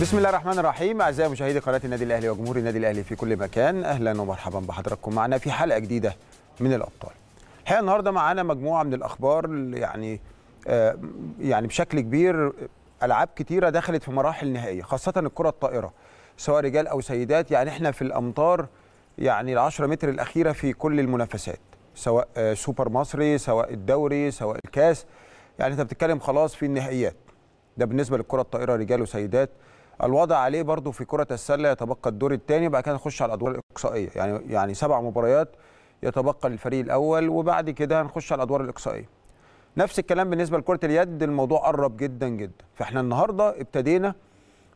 بسم الله الرحمن الرحيم اعزائي مشاهدي قناه النادي الاهلي وجمهور النادي الاهلي في كل مكان اهلا ومرحبا بحضراتكم معنا في حلقه جديده من الابطال. الحقيقه النهارده معانا مجموعه من الاخبار يعني آه يعني بشكل كبير العاب كتيره دخلت في مراحل نهائيه خاصه الكره الطائره سواء رجال او سيدات يعني احنا في الامطار يعني ال 10 متر الاخيره في كل المنافسات سواء آه سوبر مصري سواء الدوري سواء الكاس يعني انت بتتكلم خلاص في النهائيات ده بالنسبه للكره الطائره رجال وسيدات الوضع عليه برضو في كرة السلة يتبقى الدور الثاني وبعد كده نخش على الأدوار الإقصائية يعني يعني سبع مباريات يتبقى للفريق الأول وبعد كده هنخش على الأدوار الإقصائية نفس الكلام بالنسبة لكرة اليد الموضوع قرب جدا جدا فإحنا النهاردة ابتدينا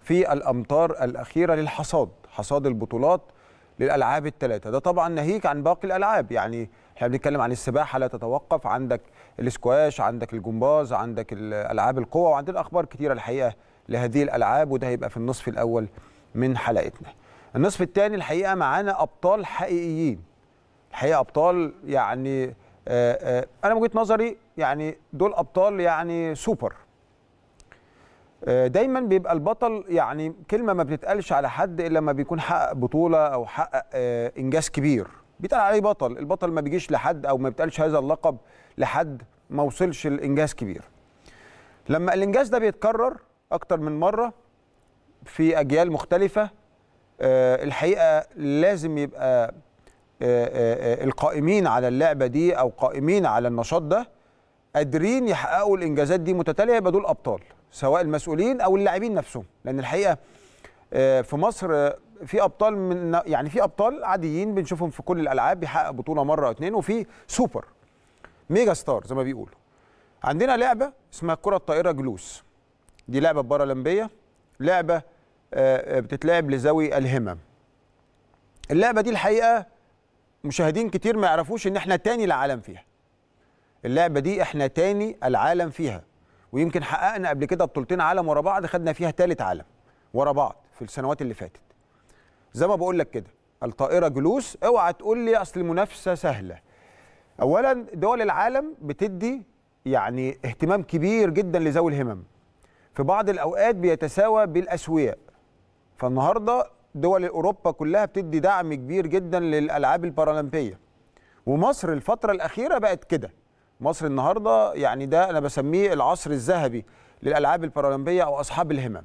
في الأمطار الأخيرة للحصاد حصاد البطولات للألعاب الثلاثة ده طبعا ناهيك عن باقي الألعاب يعني احنا بنتكلم عن السباحة لا تتوقف عندك الاسكواش عندك الجمباز عندك الألعاب القوة وعندنا أخبار كثيره الحقيقة لهذه الالعاب وده هيبقى في النصف الاول من حلقتنا النصف الثاني الحقيقه معانا ابطال حقيقيين الحقيقه ابطال يعني آه، آه، انا من وجهه نظري يعني دول ابطال يعني سوبر آه، دايما بيبقى البطل يعني كلمه ما بتتقالش على حد الا لما بيكون حقق بطوله او حقق انجاز كبير بيتقال عليه بطل البطل ما بيجيش لحد او ما بيتقالش هذا اللقب لحد ما وصلش الانجاز كبير لما الانجاز ده بيتكرر اكتر من مره في اجيال مختلفه آه، الحقيقه لازم يبقى آه، آه، القائمين على اللعبه دي او قائمين على النشاط ده قادرين يحققوا الانجازات دي متتاليه يبقى دول ابطال سواء المسؤولين او اللاعبين نفسهم لان الحقيقه في مصر في ابطال من يعني في ابطال عاديين بنشوفهم في كل الالعاب بيحقق بطوله مره او اتنين وفي سوبر ميجا ستار زي ما بيقولوا عندنا لعبه اسمها كرة الطائره جلوس دي لعبه بارالمبيه لعبه آه، آه، بتتلعب لذوي الهمم اللعبه دي الحقيقه مشاهدين كتير ما يعرفوش ان احنا تاني العالم فيها اللعبه دي احنا تاني العالم فيها ويمكن حققنا قبل كده بطولتين عالم ورا بعض خدنا فيها تالت عالم ورا بعض في السنوات اللي فاتت زي ما بقول لك كده الطائره جلوس اوعى تقول لي اصل المنافسه سهله اولا دول العالم بتدي يعني اهتمام كبير جدا لذوي الهمم في بعض الاوقات بيتساوى بالاسوياء فالنهارده دول اوروبا كلها بتدي دعم كبير جدا للالعاب البارالمبيه ومصر الفتره الاخيره بقت كده مصر النهارده يعني ده انا بسميه العصر الذهبي للالعاب البارالمبيه او اصحاب الهمم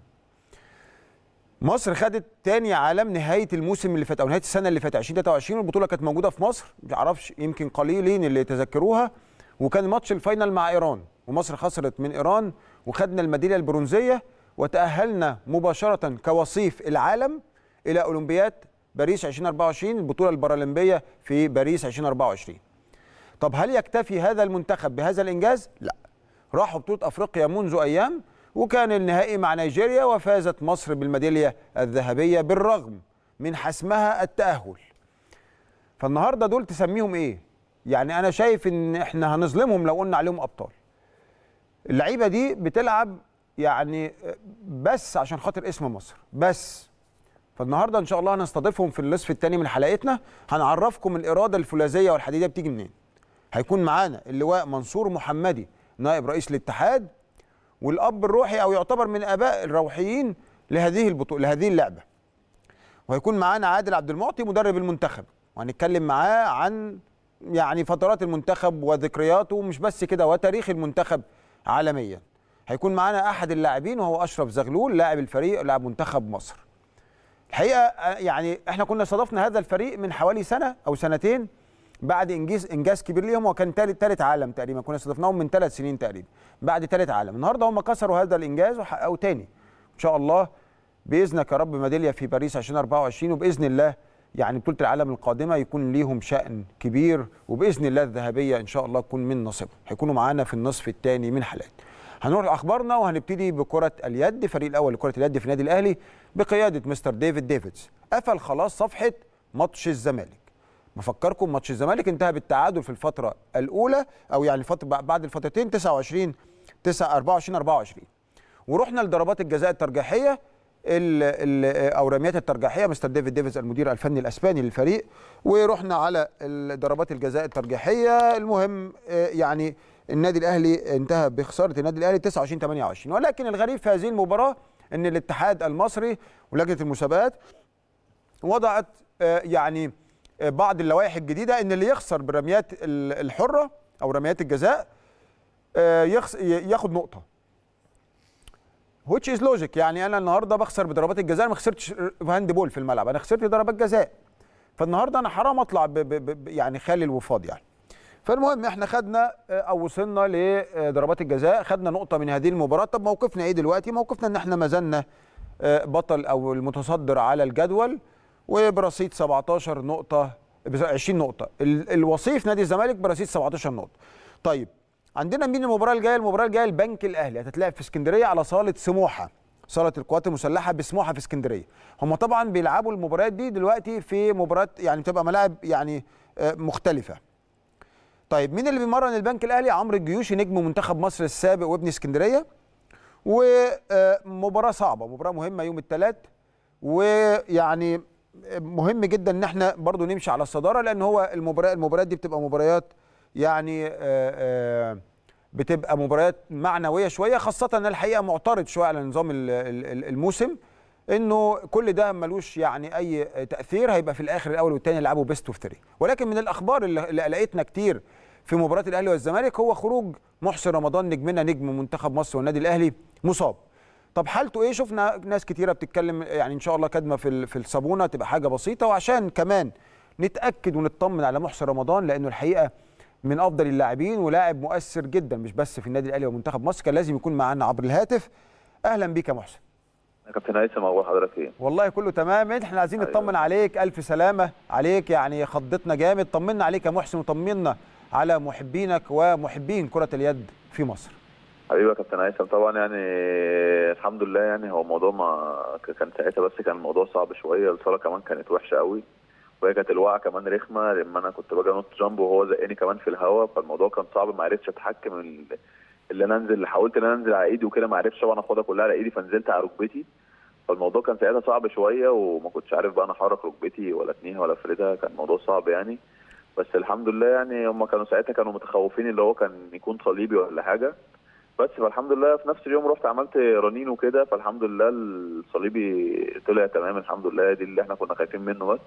مصر خدت تاني عالم نهايه الموسم اللي فات او نهايه السنه اللي فاتت 2023 البطوله كانت موجوده في مصر ما اعرفش يمكن قليلين اللي يتذكروها وكان ماتش الفاينل مع ايران ومصر خسرت من ايران وخدنا الميداليه البرونزيه وتاهلنا مباشره كوصيف العالم الى اولمبياد باريس 2024 البطوله البارالمبيه في باريس 2024 طب هل يكتفي هذا المنتخب بهذا الانجاز لا راحوا بطوله افريقيا منذ ايام وكان النهائي مع نيجيريا وفازت مصر بالميداليه الذهبيه بالرغم من حسمها التاهل فالنهارده دول تسميهم ايه يعني انا شايف ان احنا هنظلمهم لو قلنا عليهم ابطال اللعيبه دي بتلعب يعني بس عشان خاطر اسم مصر بس فالنهارده ان شاء الله هنستضيفهم في النصف الثاني من حلقتنا هنعرفكم الاراده الفولاذيه والحديديه بتيجي منين هيكون معانا اللواء منصور محمدي نائب رئيس الاتحاد والاب الروحي او يعتبر من اباء الروحيين لهذه البطوله لهذه اللعبه وهيكون معانا عادل عبد المعطي مدرب المنتخب وهنتكلم معاه عن يعني فترات المنتخب وذكرياته مش بس كده وتاريخ المنتخب عالميا هيكون معانا احد اللاعبين وهو اشرف زغلول لاعب الفريق لاعب منتخب مصر الحقيقه آه، يعني احنا كنا صادفنا هذا الفريق من حوالي سنه او سنتين بعد انجاز انجاز كبير ليهم وكان ثالث ثالث عالم تقريبا كنا استضفناهم من ثلاث سنين تقريبا بعد ثالث عالم النهارده هم كسروا هذا الانجاز وحققوا تاني ان شاء الله باذنك يا رب ميداليه في باريس 2024 وباذن الله يعني بطوله العالم القادمه يكون ليهم شأن كبير وباذن الله الذهبيه ان شاء الله تكون من نصيبهم هيكونوا معانا في النصف الثاني من حلقات هنروح لاخبارنا وهنبتدي بكره اليد الفريق الاول لكره اليد في النادي الاهلي بقياده مستر ديفيد ديفيدز قفل خلاص صفحه ماتش الزمالك بفكركم ماتش الزمالك انتهى بالتعادل في الفتره الاولى او يعني فترة بعد الفترتين 29 9 24 24 ورحنا لضربات الجزاء الترجيحيه او رميات الترجيحيه مستر ديفيد ديفيز المدير الفني الاسباني للفريق ورحنا على ضربات الجزاء الترجيحيه المهم آه، يعني النادي الاهلي انتهى بخساره النادي الاهلي 29 28 ولكن الغريب في هذه المباراه ان الاتحاد المصري ولجنه المسابقات وضعت آه، يعني آه، بعض اللوائح الجديده ان اللي يخسر بالرميات الحره او رميات الجزاء ياخد نقطه وتش از لوجيك يعني انا النهارده بخسر بضربات الجزاء ما خسرتش هاند بول في الملعب انا خسرت ضربات جزاء فالنهارده انا حرام اطلع ب ب ب يعني خالي الوفاض يعني فالمهم احنا خدنا آه، او وصلنا لضربات آه، الجزاء خدنا نقطه من هذه المباراه طب موقفنا ايه دلوقتي موقفنا ان احنا ما زلنا آه، بطل او المتصدر على الجدول وبرصيد 17 نقطه 20 نقطه الوصيف نادي الزمالك برصيد 17 نقطه طيب عندنا مين المباراه الجايه المباراه الجايه البنك الاهلي هتتلعب في اسكندريه على صاله سموحه صاله القوات المسلحه بسموحه في اسكندريه هم طبعا بيلعبوا المباريات دي دلوقتي في مباراه يعني بتبقى ملاعب يعني آه، مختلفه طيب مين اللي بيمرن البنك الاهلي عمرو الجيوشي نجم منتخب مصر السابق وابن اسكندريه ومباراه آه، صعبه مباراه مهمه يوم الثلاث ويعني آه، مهم جدا ان احنا برضو نمشي على الصداره لان هو المباراه المباريات دي بتبقى مباريات يعني آه، آه، بتبقى مباريات معنويه شويه خاصه ان الحقيقه معترض شويه على نظام الموسم انه كل ده ملوش يعني اي تاثير هيبقى في الاخر الاول والثاني يلعبوا بيست اوف ثري ولكن من الاخبار اللي قلقتنا كتير في مباراه الاهلي والزمالك هو خروج محسن رمضان نجمنا نجم منتخب مصر والنادي الاهلي مصاب طب حالته ايه شفنا ناس كتيره بتتكلم يعني ان شاء الله كدمه في في الصابونه تبقى حاجه بسيطه وعشان كمان نتاكد ونطمن على محسن رمضان لانه الحقيقه من افضل اللاعبين ولاعب مؤثر جدا مش بس في النادي الاهلي ومنتخب مصر كان لازم يكون معانا عبر الهاتف اهلا بيك يا محسن كابتن هيثم اول حضرتك ايه والله كله تمام احنا عايزين أيوة. نطمن عليك الف سلامه عليك يعني خضتنا جامد طمنا عليك يا محسن وطمنا على محبينك ومحبين كره اليد في مصر حبيبي يا كابتن هيثم طبعا يعني الحمد لله يعني هو موضوع ما كان ساعتها بس كان الموضوع صعب شويه الصاله كمان كانت وحشه قوي وهي كانت الوقعه كمان رخمه لما انا كنت باجي نط جامب وهو زقني كمان في الهواء فالموضوع كان صعب ما عرفتش اتحكم اللي انا انزل حاولت ان انا انزل على ايدي وكده ما عرفتش طبعا اخدها كلها على ايدي فنزلت على ركبتي فالموضوع كان ساعتها صعب شويه وما كنتش عارف بقى انا احرك ركبتي ولا اتنيها ولا افردها كان الموضوع صعب يعني بس الحمد لله يعني هم كانوا ساعتها كانوا متخوفين اللي هو كان يكون صليبي ولا حاجه بس فالحمد لله في نفس اليوم رحت عملت رنين وكده فالحمد لله الصليبي طلع تمام الحمد لله دي اللي احنا كنا خايفين منه بس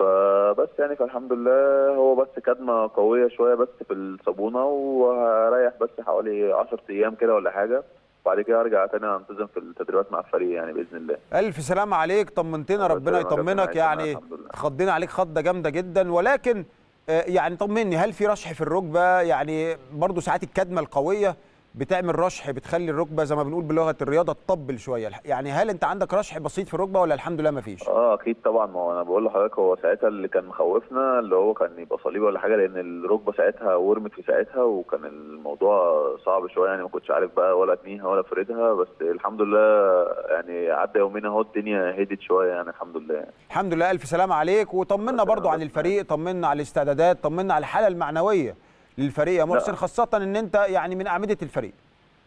فبس يعني فالحمد لله هو بس كدمه قويه شويه بس في الصابونه وهريح بس حوالي 10 ايام كده ولا حاجه وبعد كده ارجع تاني انتظم في التدريبات مع الفريق يعني باذن الله. الف سلام عليك طمنتنا ربنا يطمنك يعني خضينا عليك خضه جامده جدا ولكن آه، يعني طمني هل في رشح في الركبه يعني برضو ساعات الكدمه القويه بتعمل رشح بتخلي الركبه زي ما بنقول بلغه الرياضه تطبل شويه يعني هل انت عندك رشح بسيط في الركبه ولا الحمد لله ما فيش اه اكيد طبعا ما هو انا بقول لحضرتك هو ساعتها اللي كان مخوفنا اللي هو كان يبقى صليبه ولا حاجه لان الركبه ساعتها ورمت في ساعتها وكان الموضوع صعب شويه يعني ما كنتش عارف بقى ولا اتنيها ولا افردها بس الحمد لله يعني عدى يومين اهو الدنيا هدت شويه يعني الحمد لله يعني. الحمد لله الف سلامه عليك وطمنا برضو عن الفريق طمنا على الاستعدادات طمنا على الحاله المعنويه للفريق يا محسن خاصه ان انت يعني من اعمده الفريق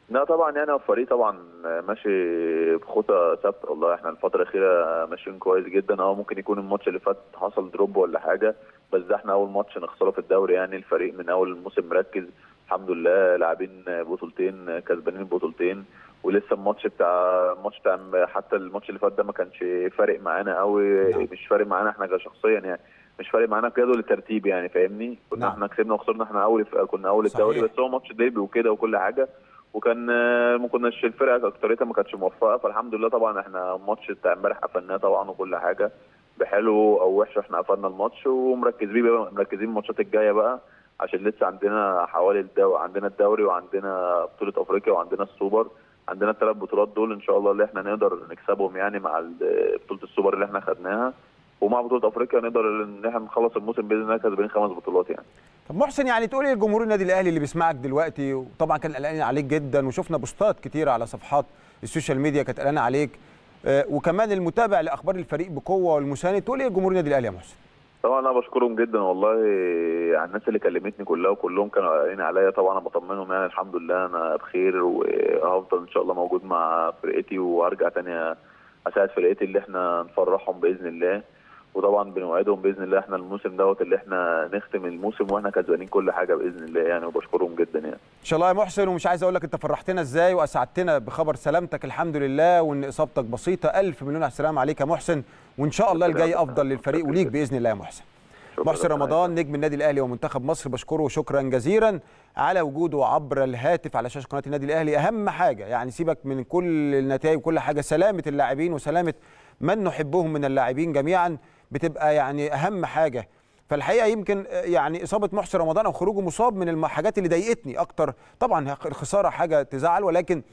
لا طبعا يعني انا والفريق طبعا ماشي بخطى ثابته والله احنا الفتره الاخيره ماشيين كويس جدا اه ممكن يكون الماتش اللي فات حصل دروب ولا حاجه بس ده احنا اول ماتش نخسره في الدوري يعني الفريق من اول الموسم مركز الحمد لله لاعبين بطولتين كسبانين بطولتين ولسه الماتش بتاع الماتش بتاع حتى الماتش اللي فات ده ما كانش فارق معانا قوي نعم. مش فارق معانا احنا كشخصيا يعني مش فارق معانا في جدول الترتيب يعني فاهمني كنا نعم. احنا كسبنا وخسرنا احنا اول كنا اول الدوري بس هو ماتش ديربي وكده وكل حاجه وكان ما كناش الفرقه اكتريتها ما كانتش موفقه فالحمد لله طبعا احنا الماتش بتاع امبارح قفلناه طبعا وكل حاجه بحلو او وحش احنا قفلنا الماتش ومركزين بقى مركزين الماتشات الجايه بقى عشان لسه عندنا حوالي الدو... عندنا الدوري وعندنا بطوله افريقيا وعندنا السوبر عندنا الثلاث بطولات دول ان شاء الله اللي احنا نقدر نكسبهم يعني مع بطوله السوبر اللي احنا خدناها ومع بطوله افريقيا نقدر ان احنا نخلص الموسم باذن الله كسبانين خمس بطولات يعني طب محسن يعني تقول ايه لجمهور النادي الاهلي اللي بيسمعك دلوقتي وطبعا كان قلقان عليك جدا وشفنا بوستات كتيره على صفحات السوشيال ميديا كانت قلقانه عليك آه، وكمان المتابع لاخبار الفريق بقوه والمساند تقول ايه لجمهور النادي الاهلي يا محسن طبعا انا بشكرهم جدا والله على يعني الناس اللي كلمتني كلها وكلهم كانوا قلقانين عليا طبعا انا بطمنهم يعني الحمد لله انا بخير وهفضل ان شاء الله موجود مع فرقتي وهرجع تاني اساعد فرقتي اللي احنا نفرحهم باذن الله وطبعا بنوعدهم باذن الله احنا الموسم دوت اللي احنا نختم الموسم واحنا كسبانين كل حاجه باذن الله يعني وبشكرهم جدا يعني. ان شاء الله يا محسن ومش عايز اقول لك انت فرحتنا ازاي واسعدتنا بخبر سلامتك الحمد لله وان اصابتك بسيطه الف مليون سلام عليك يا محسن وان شاء الله الجاي افضل للفريق وليك باذن الله يا محسن. محسن رمضان نجم النادي الاهلي ومنتخب مصر بشكره شكرا جزيلا على وجوده عبر الهاتف على شاشه قناه النادي الاهلي اهم حاجه يعني سيبك من كل النتائج وكل حاجه سلامه اللاعبين وسلامه من نحبهم من اللاعبين جميعا بتبقى يعني اهم حاجه فالحقيقه يمكن آه، يعني اصابه محسن رمضان او خروجه مصاب من الحاجات اللي ضايقتني اكتر طبعا الخساره حاجه تزعل ولكن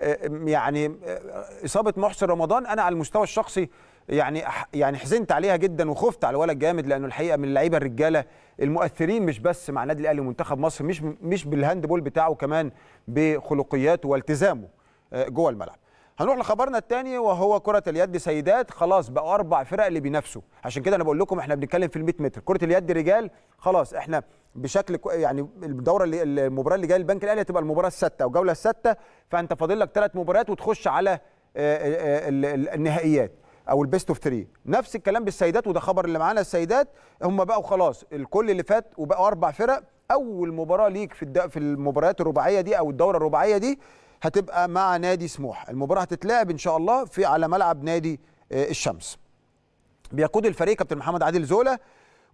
آه، يعني آه، اصابه محسن رمضان انا على المستوى الشخصي يعني يعني حزنت عليها جدا وخفت على الولد جامد لانه الحقيقه من اللعيبه الرجاله المؤثرين مش بس مع النادي الاهلي ومنتخب مصر مش مش بالهاند بول بتاعه كمان بخلقياته والتزامه جوه الملعب هنروح لخبرنا الثاني وهو كره اليد سيدات خلاص بقوا اربع فرق اللي بينافسوا عشان كده انا بقول لكم احنا بنتكلم في ال 100 متر كره اليد رجال خلاص احنا بشكل يعني الدوره اللي المباراه اللي جايه البنك الاهلي هتبقى المباراه الستة او الجوله الستة فانت فاضل لك ثلاث مباريات وتخش على النهائيات او البيست اوف 3 نفس الكلام بالسيدات وده خبر اللي معانا السيدات هم بقوا خلاص الكل اللي فات وبقوا اربع فرق اول مباراه ليك في في المباريات الرباعيه دي او الدوره الرباعيه دي هتبقى مع نادي سموح المباراه هتتلعب ان شاء الله في على ملعب نادي آه، الشمس بيقود الفريق كابتن محمد عادل زولا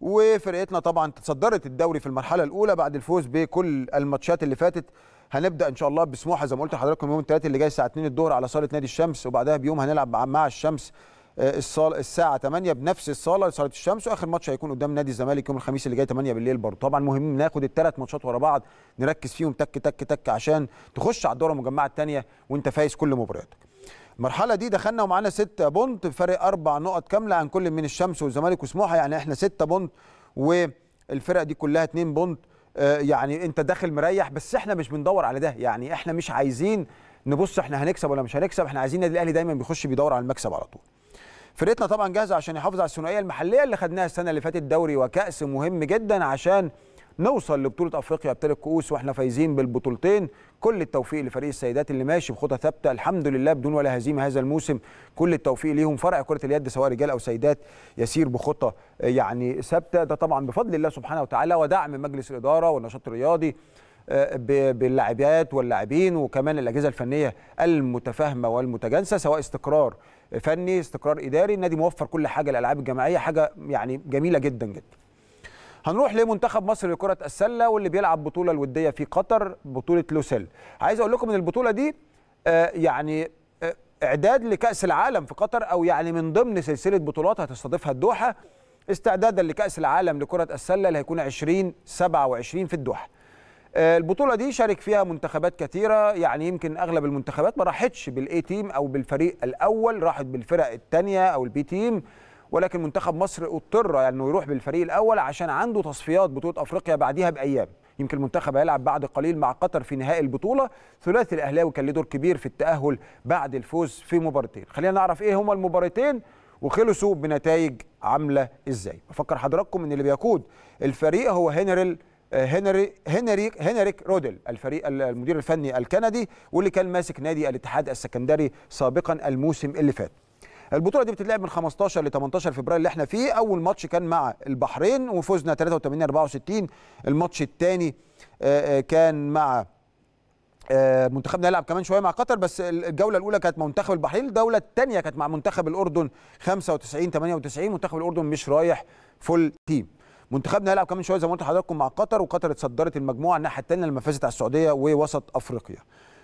وفرقتنا طبعا تصدرت الدوري في المرحله الاولى بعد الفوز بكل الماتشات اللي فاتت هنبدا ان شاء الله بسموحه زي ما قلت لحضراتكم يوم الثلاثاء اللي جاي الساعه 2 الظهر على صاله نادي الشمس وبعدها بيوم هنلعب مع الشمس آه، الصاله الساعه 8 بنفس الصاله لصاله الشمس واخر ماتش هيكون قدام نادي الزمالك يوم الخميس اللي جاي 8 بالليل برضه طبعا مهم ناخد الثلاث ماتشات ورا بعض نركز فيهم تك تك تك عشان تخش على الدوره المجمعه الثانيه وانت فايز كل مبارياتك المرحله دي دخلنا ومعانا 6 بونت بفارق اربع نقط كامله عن كل من الشمس والزمالك وسموحه يعني احنا 6 بونت والفرق دي كلها 2 بونت آه، يعني انت داخل مريح بس احنا مش بندور على ده يعني احنا مش عايزين نبص احنا هنكسب ولا مش هنكسب احنا عايزين النادي الاهلي دايما بيخش بيدور على المكسب على طول فرقتنا طبعا جاهزه عشان يحافظ على الثنائيه المحليه اللي خدناها السنه اللي فاتت دوري وكاس مهم جدا عشان نوصل لبطوله افريقيا ابطال الكؤوس واحنا فايزين بالبطولتين كل التوفيق لفريق السيدات اللي ماشي بخطى ثابته الحمد لله بدون ولا هزيمه هذا الموسم كل التوفيق ليهم فرع كره اليد سواء رجال او سيدات يسير بخطى يعني ثابته ده طبعا بفضل الله سبحانه وتعالى ودعم مجلس الاداره والنشاط الرياضي آه، باللاعبات واللاعبين وكمان الاجهزه الفنيه المتفاهمه والمتجانسه سواء استقرار فني استقرار اداري النادي موفر كل حاجه الالعاب الجماعيه حاجه يعني جميله جدا جدا هنروح لمنتخب مصر لكره السله واللي بيلعب بطوله الوديه في قطر بطوله لوسيل عايز اقول لكم ان البطوله دي آه، يعني آه، اعداد لكاس العالم في قطر او يعني من ضمن سلسله بطولات هتستضيفها الدوحه استعدادا لكاس العالم لكره السله اللي هيكون 20 27 في الدوحه آه، البطوله دي شارك فيها منتخبات كثيره يعني يمكن اغلب المنتخبات ما راحتش بالاي تيم او بالفريق الاول راحت بالفرق الثانيه او البي تيم ولكن منتخب مصر اضطر انه يعني يروح بالفريق الاول عشان عنده تصفيات بطوله افريقيا بعديها بايام يمكن المنتخب هيلعب بعد قليل مع قطر في نهائي البطوله ثلاثي الاهلاوي كان له دور كبير في التاهل بعد الفوز في مباراتين خلينا نعرف ايه هما المباراتين وخلصوا بنتائج عامله ازاي بفكر حضراتكم ان اللي بيقود الفريق هو هنري هنري هنري هنريك رودل الفريق المدير الفني الكندي واللي كان ماسك نادي الاتحاد السكندري سابقا الموسم اللي فات البطوله دي بتتلعب من 15 ل 18 فبراير اللي احنا فيه اول ماتش كان مع البحرين وفزنا 83 64 الماتش الثاني آه، آه، كان مع آه، منتخبنا يلعب كمان شويه مع قطر بس الجوله الاولى كانت منتخب البحرين الجوله الثانيه كانت مع منتخب الاردن 95 98 منتخب الاردن مش رايح فول تيم منتخبنا هيلعب كمان شويه زي ما قلت لحضراتكم مع قطر وقطر اتصدرت المجموعه الناحيه الثانيه لما فازت على السعوديه ووسط افريقيا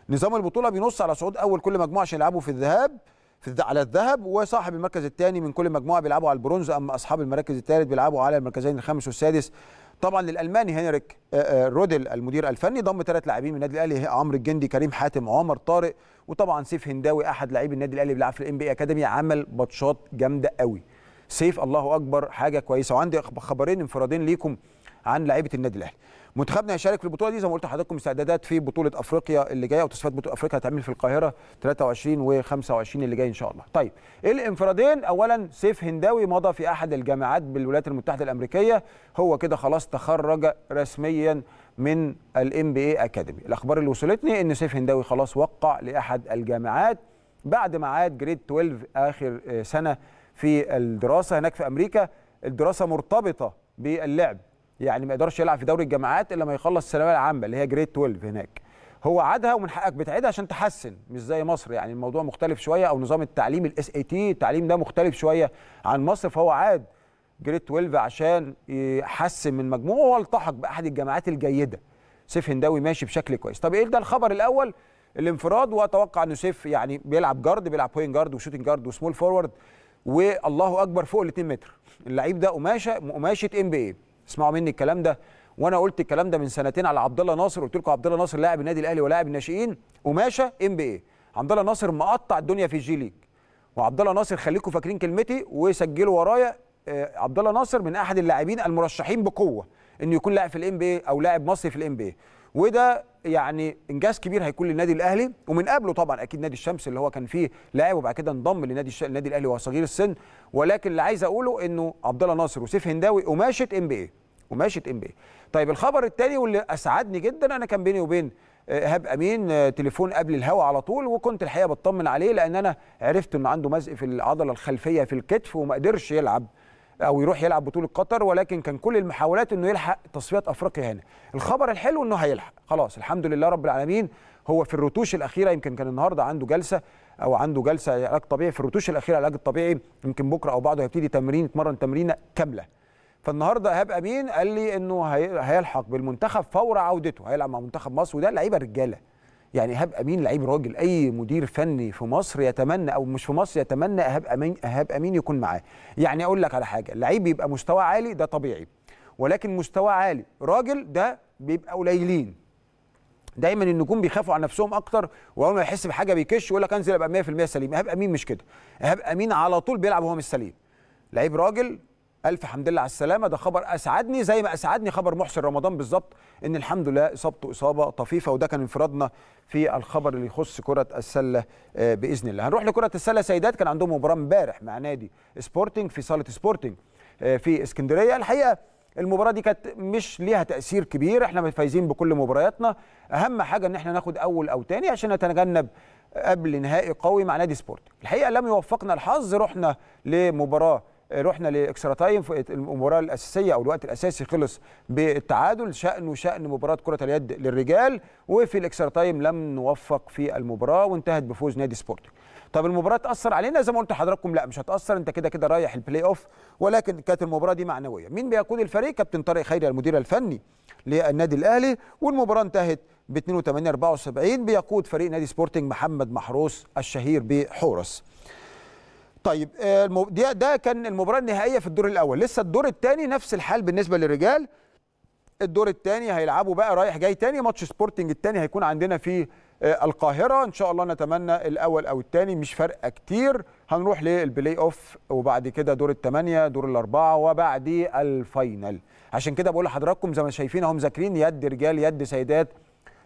نظام البطوله بينص على صعود اول كل مجموعه عشان يلعبوا في الذهاب في على الذهب وصاحب المركز الثاني من كل مجموعه بيلعبوا على البرونز اما اصحاب المراكز الثالث بيلعبوا على المركزين الخامس والسادس طبعا للالماني هنريك رودل المدير الفني ضم ثلاث لاعبين من النادي الاهلي عمرو الجندي كريم حاتم عمر طارق وطبعا سيف هنداوي احد لاعبي النادي الاهلي بيلعب في الام بي اكاديمي عمل ماتشات جامده قوي سيف الله اكبر حاجه كويسه وعندي خبرين انفرادين ليكم عن لعيبه النادي الاهلي منتخبنا هيشارك في البطوله دي زي ما قلت لحضراتكم استعدادات في بطوله افريقيا اللي جايه وتصفيات بطوله افريقيا هتعمل في القاهره 23 و25 اللي جاي ان شاء الله طيب الانفرادين اولا سيف هنداوي مضى في احد الجامعات بالولايات المتحده الامريكيه هو كده خلاص تخرج رسميا من الام بي اي اكاديمي الاخبار اللي وصلتني ان سيف هنداوي خلاص وقع لاحد الجامعات بعد ما عاد جريد 12 اخر آه، سنه في الدراسه هناك في امريكا الدراسه مرتبطه باللعب يعني ما يقدرش يلعب في دوري الجامعات الا ما يخلص الثانويه العامه اللي هي جريد 12 هناك هو عادها ومن حقك بتعيدها عشان تحسن مش زي مصر يعني الموضوع مختلف شويه او نظام التعليم الاس اي تي التعليم ده مختلف شويه عن مصر فهو عاد جريد 12 عشان يحسن من مجموعه هو التحق باحد الجامعات الجيده سيف هنداوي ماشي بشكل كويس طب ايه ده الخبر الاول الانفراد واتوقع انه سيف يعني بيلعب جارد بيلعب بوينت جارد وشوتنج جارد وسمول فورورد والله اكبر فوق ال 2 متر اللعيب ده قماشه قماشه ام بي اسمعوا مني الكلام ده وانا قلت الكلام ده من سنتين على عبد الله ناصر قلت لكم عبد الله ناصر لاعب النادي الاهلي ولاعب الناشئين قماشه ام بي عبد الله ناصر مقطع الدنيا في الجي ليج وعبد الله ناصر خليكم فاكرين كلمتي وسجلوا ورايا آه، عبد الله ناصر من احد اللاعبين المرشحين بقوه انه يكون لاعب في الام بي او لاعب مصري في الام بي وده يعني انجاز كبير هيكون للنادي الاهلي ومن قبله طبعا اكيد نادي الشمس اللي هو كان فيه لاعب وبعد كده انضم لنادي الش... النادي الاهلي وهو صغير السن ولكن اللي عايز اقوله انه عبد الله ناصر وسيف هنداوي قماشه ام بي اي قماشه ام بي اي طيب الخبر الثاني واللي اسعدني جدا انا كان بيني وبين آه، ايهاب امين آه، تليفون قبل الهوا على طول وكنت الحقيقه بطمن عليه لان انا عرفت انه عنده مزق في العضله الخلفيه في الكتف وما قدرش يلعب او يروح يلعب بطوله قطر ولكن كان كل المحاولات انه يلحق تصفيات افريقيا هنا الخبر الحلو انه هيلحق خلاص الحمد لله رب العالمين هو في الرتوش الاخيره يمكن كان النهارده عنده جلسه او عنده جلسه علاج طبيعي في الرتوش الاخيره علاج الطبيعي يمكن بكره او بعده هيبتدي تمرين يتمرن تمرينه كامله فالنهارده ايهاب امين قال لي انه هيلحق بالمنتخب فور عودته هيلعب مع منتخب مصر وده لعيبه رجاله يعني ايهاب امين لعيب راجل اي مدير فني في مصر يتمنى او مش في مصر يتمنى ايهاب امين ايهاب امين يكون معاه يعني اقول لك على حاجه لعيب يبقى مستوى عالي ده طبيعي ولكن مستوى عالي راجل ده بيبقى قليلين دايما النجوم بيخافوا على نفسهم اكتر واول ما يحس بحاجه بيكش يقول لك انزل ابقى 100% سليم ايهاب امين مش كده ايهاب امين على طول بيلعب وهو مش سليم لعيب راجل الف حمد لله على السلامه ده خبر اسعدني زي ما اسعدني خبر محسن رمضان بالظبط ان الحمد لله اصابته اصابه طفيفه وده كان انفرادنا في الخبر اللي يخص كره السله آه، باذن الله هنروح لكره السله سيدات كان عندهم مباراه امبارح مع نادي سبورتنج في صاله سبورتنج آه، في اسكندريه الحقيقه المباراه دي كانت مش ليها تاثير كبير احنا فايزين بكل مبارياتنا اهم حاجه ان احنا ناخد اول او تاني عشان نتجنب قبل نهائي قوي مع نادي سبورتنج الحقيقه لم يوفقنا الحظ رحنا لمباراه رحنا لاكسترا تايم المباراه الاساسيه او الوقت الاساسي خلص بالتعادل شانه شان مباراه كره اليد للرجال وفي الاكسترا تايم لم نوفق في المباراه وانتهت بفوز نادي سبورتنج طب المباراه تاثر علينا زي ما قلت لحضراتكم لا مش هتاثر انت كده كده رايح البلاي اوف ولكن كانت المباراه دي معنويه مين بيقود الفريق كابتن طارق خيري المدير الفني للنادي الاهلي والمباراه انتهت ب 82 74 بيقود فريق نادي سبورتنج محمد محروس الشهير بحورس طيب ده, آه، ده كان المباراه النهائيه في الدور الاول لسه الدور الثاني نفس الحال بالنسبه للرجال الدور الثاني هيلعبوا بقى رايح جاي ثاني ماتش سبورتنج الثاني هيكون عندنا في آه، القاهره ان شاء الله نتمنى الاول او الثاني مش فارقه كتير هنروح للبلاي اوف وبعد كده دور الثمانيه دور الاربعه وبعد الفاينل عشان كده بقول لحضراتكم زي ما شايفين هم ذاكرين يد رجال يد سيدات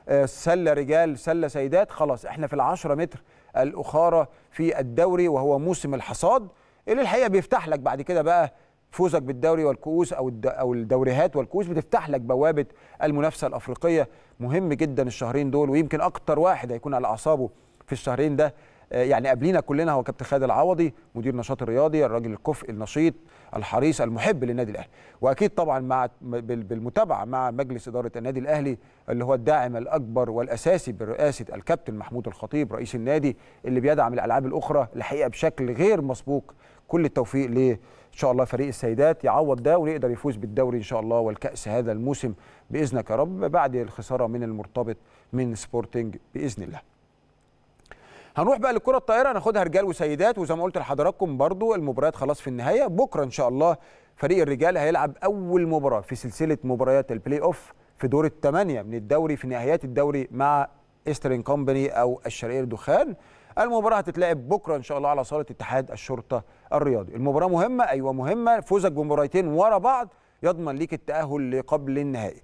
آه، سله رجال سله سيدات خلاص احنا في العشرة متر الاخاره في الدوري وهو موسم الحصاد اللي الحقيقه بيفتح لك بعد كده بقى فوزك بالدوري والكؤوس او او الدوريات والكؤوس بتفتح لك بوابه المنافسه الافريقيه مهم جدا الشهرين دول ويمكن اكتر واحد هيكون على اعصابه في الشهرين ده آه، يعني قبلينا كلنا هو كابتن خالد العوضي مدير نشاط الرياضي الراجل الكفء النشيط الحريص المحب للنادي الاهلي واكيد طبعا مع بالمتابعه مع مجلس اداره النادي الاهلي اللي هو الداعم الاكبر والاساسي برئاسه الكابتن محمود الخطيب رئيس النادي اللي بيدعم الالعاب الاخرى الحقيقه بشكل غير مسبوق كل التوفيق ليه ان شاء الله فريق السيدات يعوض ده ويقدر يفوز بالدوري ان شاء الله والكاس هذا الموسم باذنك يا رب بعد الخساره من المرتبط من سبورتنج باذن الله هنروح بقى للكره الطائره ناخدها رجال وسيدات وزي ما قلت لحضراتكم برضو المباريات خلاص في النهايه بكره ان شاء الله فريق الرجال هيلعب اول مباراه في سلسله مباريات البلاي اوف في دور الثمانيه من الدوري في نهايات الدوري مع ايسترن كومباني او الشرقيه الدخان المباراه هتتلعب بكره ان شاء الله على صاله اتحاد الشرطه الرياضي المباراه مهمه ايوه مهمه فوزك بمباراتين ورا بعض يضمن ليك التاهل لقبل النهائي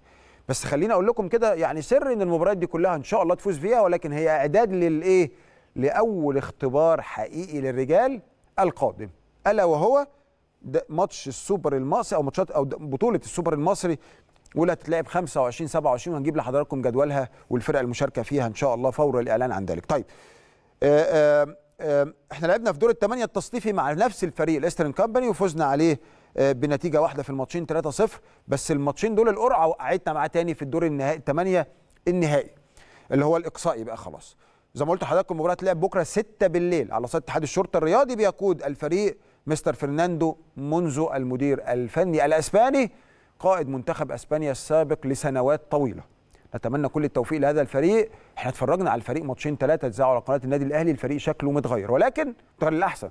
بس خليني اقول لكم كده يعني سر ان المباريات دي كلها ان شاء الله تفوز فيها ولكن هي اعداد للايه لاول اختبار حقيقي للرجال القادم الا وهو ماتش السوبر المصري او ماتشات او بطوله السوبر المصري واللي هتتلعب 25 27 وهنجيب لحضراتكم جدولها والفرق المشاركه فيها ان شاء الله فور الاعلان عن ذلك. طيب آآ آه، آآ آه، آه، احنا لعبنا في دور الثمانيه التصنيفي مع نفس الفريق الاسترن كامباني وفزنا عليه بنتيجه واحده في الماتشين 3-0 بس الماتشين دول القرعه وقعتنا معاه تاني في الدور النهائي الثمانيه النهائي اللي هو الاقصائي بقى خلاص. زي ما قلت لحضراتكم المباراه هتلعب بكره 6 بالليل على صاله اتحاد الشرطه الرياضي بيقود الفريق مستر فرناندو منذ المدير الفني الاسباني قائد منتخب اسبانيا السابق لسنوات طويله نتمنى كل التوفيق لهذا الفريق احنا اتفرجنا على الفريق ماتشين ثلاثه اتذاعوا على قناه النادي الاهلي الفريق شكله متغير ولكن ترى الاحسن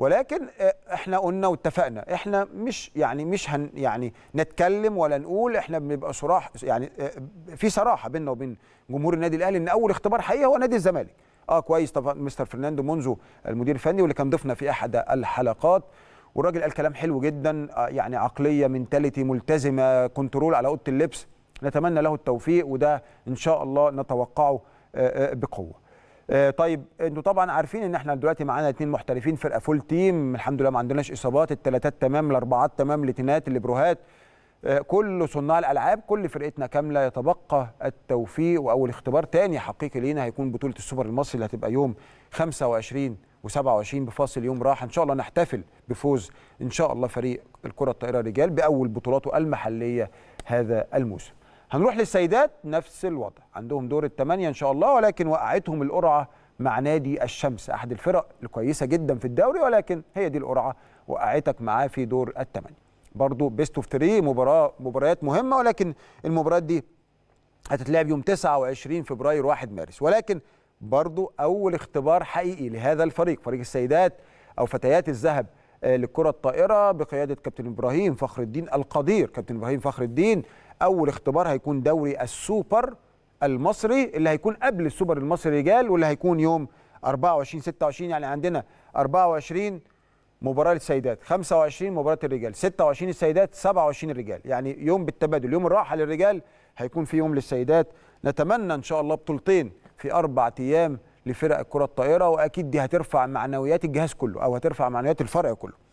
ولكن آه، احنا قلنا واتفقنا احنا مش يعني مش هن يعني نتكلم ولا نقول احنا بنبقى صراح يعني آه، في صراحه بيننا وبين جمهور النادي الاهلي ان اول اختبار حقيقي هو نادي الزمالك اه كويس طبعا مستر فرناندو منزو المدير الفني واللي كان ضيفنا في احد الحلقات والراجل قال كلام حلو جدا آه، يعني عقليه منتاليتي ملتزمه كنترول على اوضه اللبس نتمنى له التوفيق وده ان شاء الله نتوقعه بقوه آه، طيب انتوا طبعا عارفين ان احنا دلوقتي معانا اثنين محترفين فرقه فول تيم الحمد لله ما عندناش اصابات الثلاثات تمام الاربعات تمام الاثنينات البروهات آه، كل صناع الالعاب كل فرقتنا كامله يتبقى التوفيق واول اختبار تاني حقيقي لينا هيكون بطوله السوبر المصري اللي هتبقى يوم 25 و27 بفاصل يوم راحه ان شاء الله نحتفل بفوز ان شاء الله فريق الكره الطائره الرجال باول بطولاته المحليه هذا الموسم هنروح للسيدات نفس الوضع عندهم دور الثمانية إن شاء الله ولكن وقعتهم القرعة مع نادي الشمس أحد الفرق الكويسة جدا في الدوري ولكن هي دي القرعة وقعتك معاه في دور الثمانية برضو بيست اوف 3 مباراة مباريات مهمة ولكن المباريات دي هتتلعب يوم 29 فبراير 1 مارس ولكن برضو أول اختبار حقيقي لهذا الفريق فريق السيدات أو فتيات الذهب للكرة آه، الطائرة بقيادة كابتن إبراهيم فخر الدين القدير كابتن إبراهيم فخر الدين اول اختبار هيكون دوري السوبر المصري اللي هيكون قبل السوبر المصري رجال واللي هيكون يوم 24 26 يعني عندنا 24 مباراه للسيدات 25 مباراه الرجال 26 السيدات 27 الرجال يعني يوم بالتبادل يوم الراحه للرجال هيكون في يوم للسيدات نتمنى ان شاء الله بطولتين في اربع ايام لفرق الكره الطائره واكيد دي هترفع معنويات الجهاز كله او هترفع معنويات الفرع كله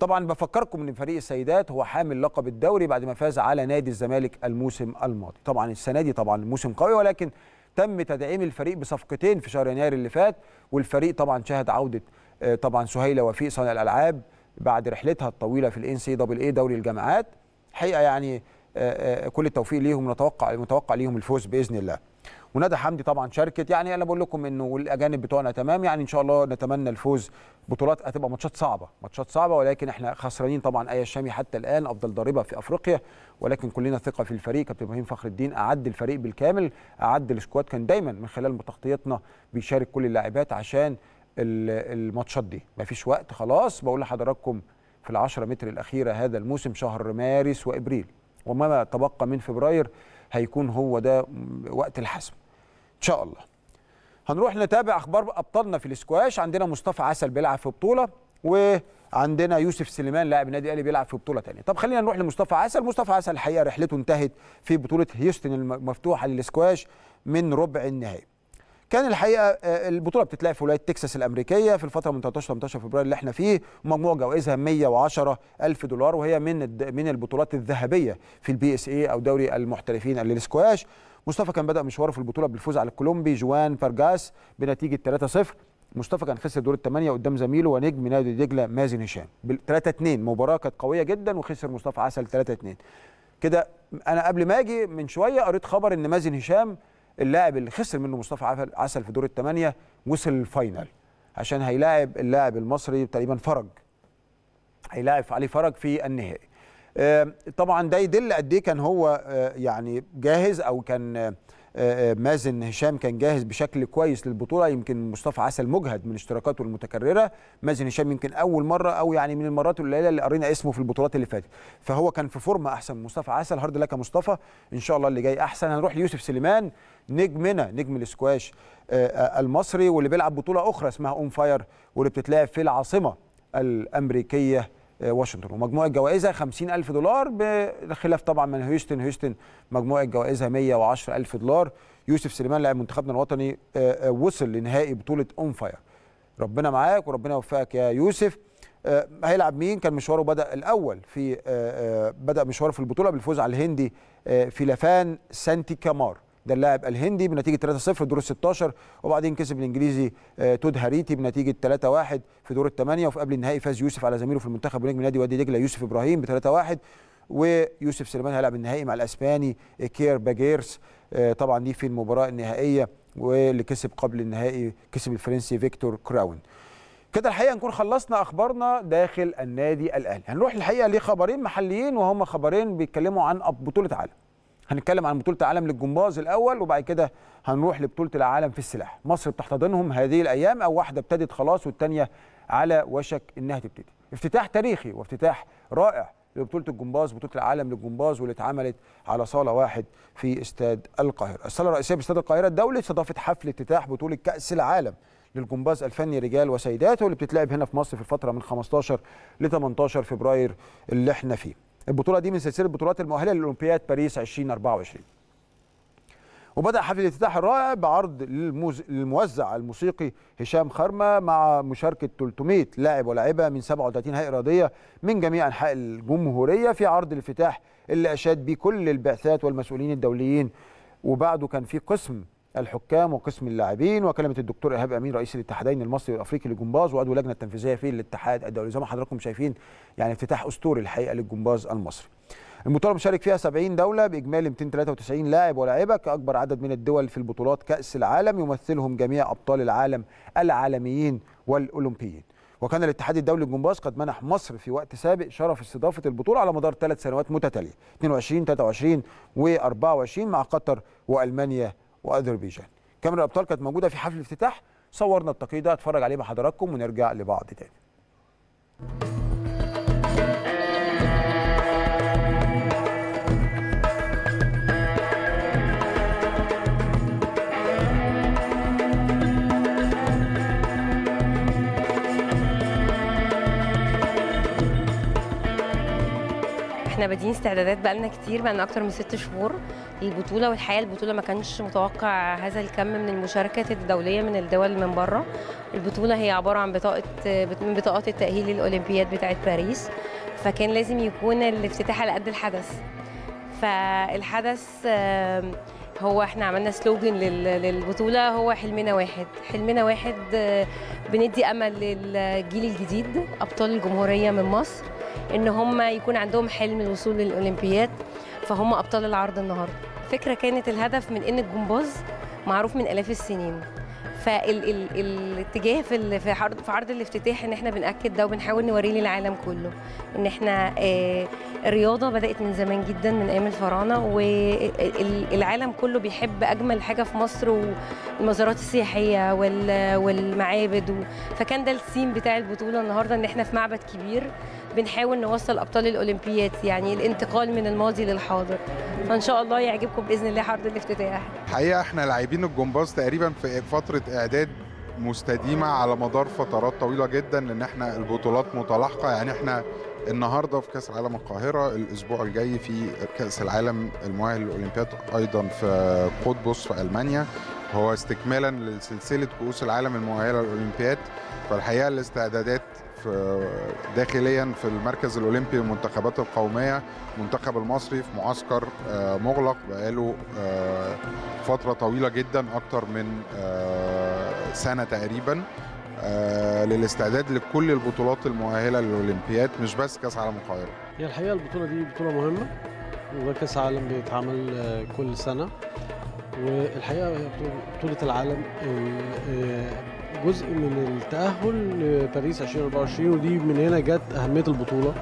طبعا بفكركم ان فريق السيدات هو حامل لقب الدوري بعد ما فاز على نادي الزمالك الموسم الماضي طبعا السنه دي طبعا موسم قوي ولكن تم تدعيم الفريق بصفقتين في شهر يناير اللي فات والفريق طبعا شهد عوده آه، طبعا سهيله وفيق صانع الالعاب بعد رحلتها الطويله في الان سي دبل اي دوري الجامعات حقيقه يعني آه، آه، كل التوفيق ليهم نتوقع متوقع ليهم الفوز باذن الله وندى حمدي طبعا شاركت يعني انا بقول لكم انه والاجانب بتوعنا تمام يعني ان شاء الله نتمنى الفوز بطولات هتبقى ماتشات صعبه ماتشات صعبه ولكن احنا خسرانين طبعا اي الشامي حتى الان افضل ضاربه في افريقيا ولكن كلنا ثقه في الفريق كابتن ابراهيم فخر الدين اعد الفريق بالكامل اعد السكواد كان دايما من خلال تغطيتنا بيشارك كل اللاعبات عشان الماتشات دي مفيش وقت خلاص بقول لحضراتكم في ال10 متر الأخيرة هذا الموسم شهر مارس وإبريل وما تبقى من فبراير هيكون هو ده وقت الحسم ان شاء الله هنروح نتابع اخبار ابطالنا في الاسكواش عندنا مصطفى عسل بيلعب في بطوله وعندنا يوسف سليمان لاعب النادي الاهلي بيلعب في بطوله ثانيه طب خلينا نروح لمصطفى عسل مصطفى عسل الحقيقه رحلته انتهت في بطوله هيوستن المفتوحه للاسكواش من ربع النهائي كان الحقيقه آه، البطوله بتتلعب في ولايه تكساس الامريكيه في الفتره من 13 18 فبراير اللي احنا فيه مجموع جوائزها 110 الف دولار وهي من من البطولات الذهبيه في البي اس اي او دوري المحترفين للسكواش مصطفى كان بدا مشواره في البطوله بالفوز على الكولومبي جوان فارجاس بنتيجه 3-0 مصطفى كان خسر دور الثمانيه قدام زميله ونجم نادي دجله مازن هشام 3 2 مباراه كانت قويه جدا وخسر مصطفى عسل 3 2 كده انا قبل ما اجي من شويه قريت خبر ان مازن هشام اللاعب اللي خسر منه مصطفى عسل في دور الثمانيه وصل الفاينل عشان هيلاعب اللاعب المصري تقريبا فرج هيلاعب عليه فرج في النهائي آه، طبعا ده يدل قد ايه كان هو آه، يعني جاهز او كان آه، مازن هشام كان جاهز بشكل كويس للبطوله يمكن مصطفى عسل مجهد من اشتراكاته المتكرره مازن هشام يمكن اول مره او يعني من المرات القليله اللي قرينا اسمه في البطولات اللي فاتت فهو كان في فورمه احسن من مصطفى عسل هارد لك يا مصطفى ان شاء الله اللي جاي احسن هنروح ليوسف سليمان نجمنا نجم الاسكواش المصري واللي بيلعب بطوله اخرى اسمها اون فاير واللي بتتلعب في العاصمه الامريكيه واشنطن ومجموع جوائزها 50000 دولار بخلاف طبعا من هيوستن هيوستن مجموع جوائزها 110000 دولار يوسف سليمان لاعب منتخبنا الوطني آه، آه، وصل لنهائي بطوله اون فاير ربنا معاك وربنا يوفقك يا يوسف آه، هيلعب مين كان مشواره بدا الاول في بدا مشواره في البطوله بالفوز على الهندي في لافان سانتي كامار ده اللاعب الهندي بنتيجه 3-0 دور ال 16 وبعدين كسب الانجليزي آه، تود هاريتي بنتيجه 3-1 في دور الثمانيه وفي قبل النهائي فاز يوسف على زميله في المنتخب ونجم نادي وادي دجله يوسف ابراهيم ب 3-1 ويوسف سليمان هيلعب النهائي مع الاسباني آه، كير باجيرس آه، طبعا دي في المباراه النهائيه واللي كسب قبل النهائي كسب الفرنسي فيكتور كراون كده الحقيقه نكون خلصنا اخبارنا داخل النادي الاهلي هنروح الحقيقه لخبرين محليين وهما خبرين بيتكلموا عن بطوله عالم هنتكلم عن بطوله العالم للجمباز الاول وبعد كده هنروح لبطوله العالم في السلاح مصر بتحتضنهم هذه الايام او واحده ابتدت خلاص والثانيه على وشك انها تبتدي افتتاح تاريخي وافتتاح رائع لبطوله الجمباز بطوله العالم للجمباز واللي اتعملت على صاله واحد في استاد القاهره الصاله الرئيسيه باستاد القاهره الدولي استضافت حفل افتتاح بطوله كاس العالم للجمباز الفني رجال وسيدات واللي بتتلعب هنا في مصر في الفتره من 15 ل 18 فبراير اللي احنا فيه البطوله دي من سلسله بطولات المؤهله لاولمبياد باريس 2024 وبدا حفل الافتتاح الرائع بعرض للموزع الموسيقي هشام خرمه مع مشاركه 300 لاعب ولاعبه من 37 هيئه رياضيه من جميع انحاء الجمهوريه في عرض الافتتاح اللي اشاد بيه كل البعثات والمسؤولين الدوليين وبعده كان في قسم الحكام وقسم اللاعبين وكلمه الدكتور ايهاب امين رئيس الاتحادين المصري والافريقي للجمباز وعضو اللجنه التنفيذيه في الاتحاد الدولي زي ما حضراتكم شايفين يعني افتتاح اسطوري الحقيقه للجمباز المصري. البطوله مشارك فيها 70 دوله باجمالي 293 لاعب ولاعبه كاكبر عدد من الدول في البطولات كاس العالم يمثلهم جميع ابطال العالم العالميين والاولمبيين. وكان الاتحاد الدولي للجمباز قد منح مصر في وقت سابق شرف استضافه البطوله على مدار ثلاث سنوات متتاليه 22 23 و 24 مع قطر والمانيا واذربيجان كاميرا الابطال كانت موجوده في حفل الافتتاح صورنا التقييد ده اتفرج عليه مع حضراتكم ونرجع لبعض تاني بادين بادئين استعدادات بقالنا كتير بقالنا اكتر من ست شهور للبطوله والحقيقه البطوله ما كانش متوقع هذا الكم من المشاركات الدوليه من الدول من بره البطوله هي عباره عن بطاقه من بطاقات التاهيل للاولمبياد بتاعه باريس فكان لازم يكون الافتتاح على قد الحدث فالحدث هو احنا عملنا سلوجن للبطوله هو حلمنا واحد حلمنا واحد آه، بندي امل للجيل الجديد ابطال الجمهوريه من مصر ان هم يكون عندهم حلم الوصول للاولمبياد فهم ابطال العرض النهارده الفكره كانت الهدف من ان الجمباز معروف من الاف السنين فالاتجاه في في عرض في عرض الافتتاح ان احنا بناكد ده وبنحاول نوريه للعالم كله ان احنا آه، الرياضه بدات من زمان جدا من ايام الفراعنه والعالم كله بيحب اجمل حاجه في مصر والمزارات السياحيه والمعابد فكان ده السيم بتاع البطوله النهارده ان احنا في معبد كبير بنحاول نوصل ابطال الاولمبيات يعني الانتقال من الماضي للحاضر فان شاء الله يعجبكم باذن الله عرض الافتتاح الحقيقه احنا لاعبين الجمباز تقريبا في فتره اعداد مستديمه على مدار فترات طويله جدا لان احنا البطولات متلاحقه يعني احنا النهارده في كاس العالم القاهره الاسبوع الجاي في كاس العالم المؤهل للاولمبياد ايضا في قطبس في المانيا هو استكمالا لسلسله كؤوس العالم المؤهله للاولمبياد فالحقيقه الاستعدادات داخليا في المركز الاولمبي للمنتخبات القوميه المنتخب المصري في معسكر آه، مغلق بقاله آه، فتره طويله جدا اكتر من آه، سنه تقريبا للاستعداد لكل البطولات المؤهله للاولمبياد مش بس كاس عالم القاهره هي الحقيقه البطوله دي بطوله مهمه وده كاس عالم بيتعمل كل سنه والحقيقه بطوله العالم جزء من التأهل لباريس 2024 ودي من هنا جت أهمية البطولة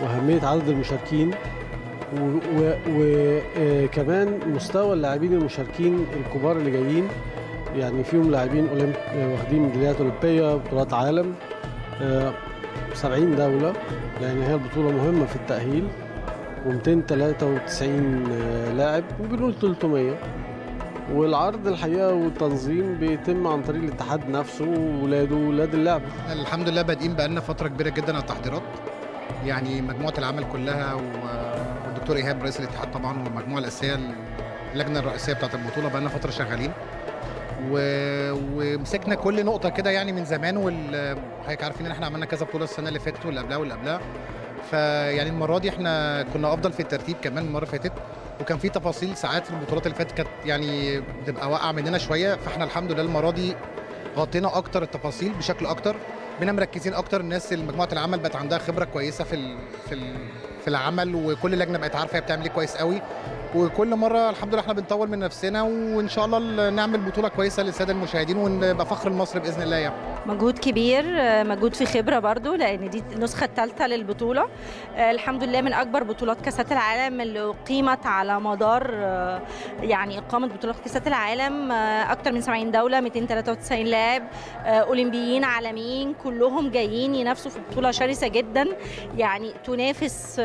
وأهمية عدد المشاركين وكمان آه، مستوى اللاعبين المشاركين الكبار اللي جايين يعني فيهم لاعبين أولمب... آه، واخدين ميداليات أولمبية بطولات عالم 70 آه، دولة لأن يعني هي البطولة مهمة في التأهيل و293 لاعب وبنقول 300 والعرض الحقيقه والتنظيم بيتم عن طريق الاتحاد نفسه واولاده واولاد اللعبه الحمد لله بادئين بقالنا فتره كبيره جدا على التحضيرات يعني مجموعه العمل كلها والدكتور ايهاب رئيس الاتحاد طبعا والمجموعه الاساسيه اللجنه الرئيسيه بتاعه البطوله بقالنا فتره شغالين و... ومسكنا كل نقطه كده يعني من زمان وحضرتك عارفين ان احنا عملنا كذا بطوله السنه اللي فاتت واللي قبلها واللي قبلها فيعني المره دي احنا كنا افضل في الترتيب كمان المره اللي فاتت وكان في تفاصيل ساعات في البطولات اللي فاتت كانت يعني بتبقى واقعه مننا شويه فاحنا الحمد لله المره دي غطينا اكتر التفاصيل بشكل اكتر بقينا مركزين اكتر الناس مجموعه العمل بقت عندها خبره كويسه في ال في ال في العمل وكل لجنه بقت عارفه هي بتعمل ايه كويس قوي وكل مره الحمد لله احنا بنطور من نفسنا وان شاء الله نعمل بطوله كويسه للساده المشاهدين ونبقى فخر لمصر باذن الله يعني. مجهود كبير آه، مجهود في خبره برضو لان دي النسخه الثالثه للبطوله آه، الحمد لله من اكبر بطولات كاسات العالم اللي اقيمت على مدار آه، يعني اقامه بطولات كاسات العالم اكثر من 70 دوله 293 لاعب اولمبيين عالميين كلهم جايين ينافسوا في بطوله شرسه جدا يعني تنافس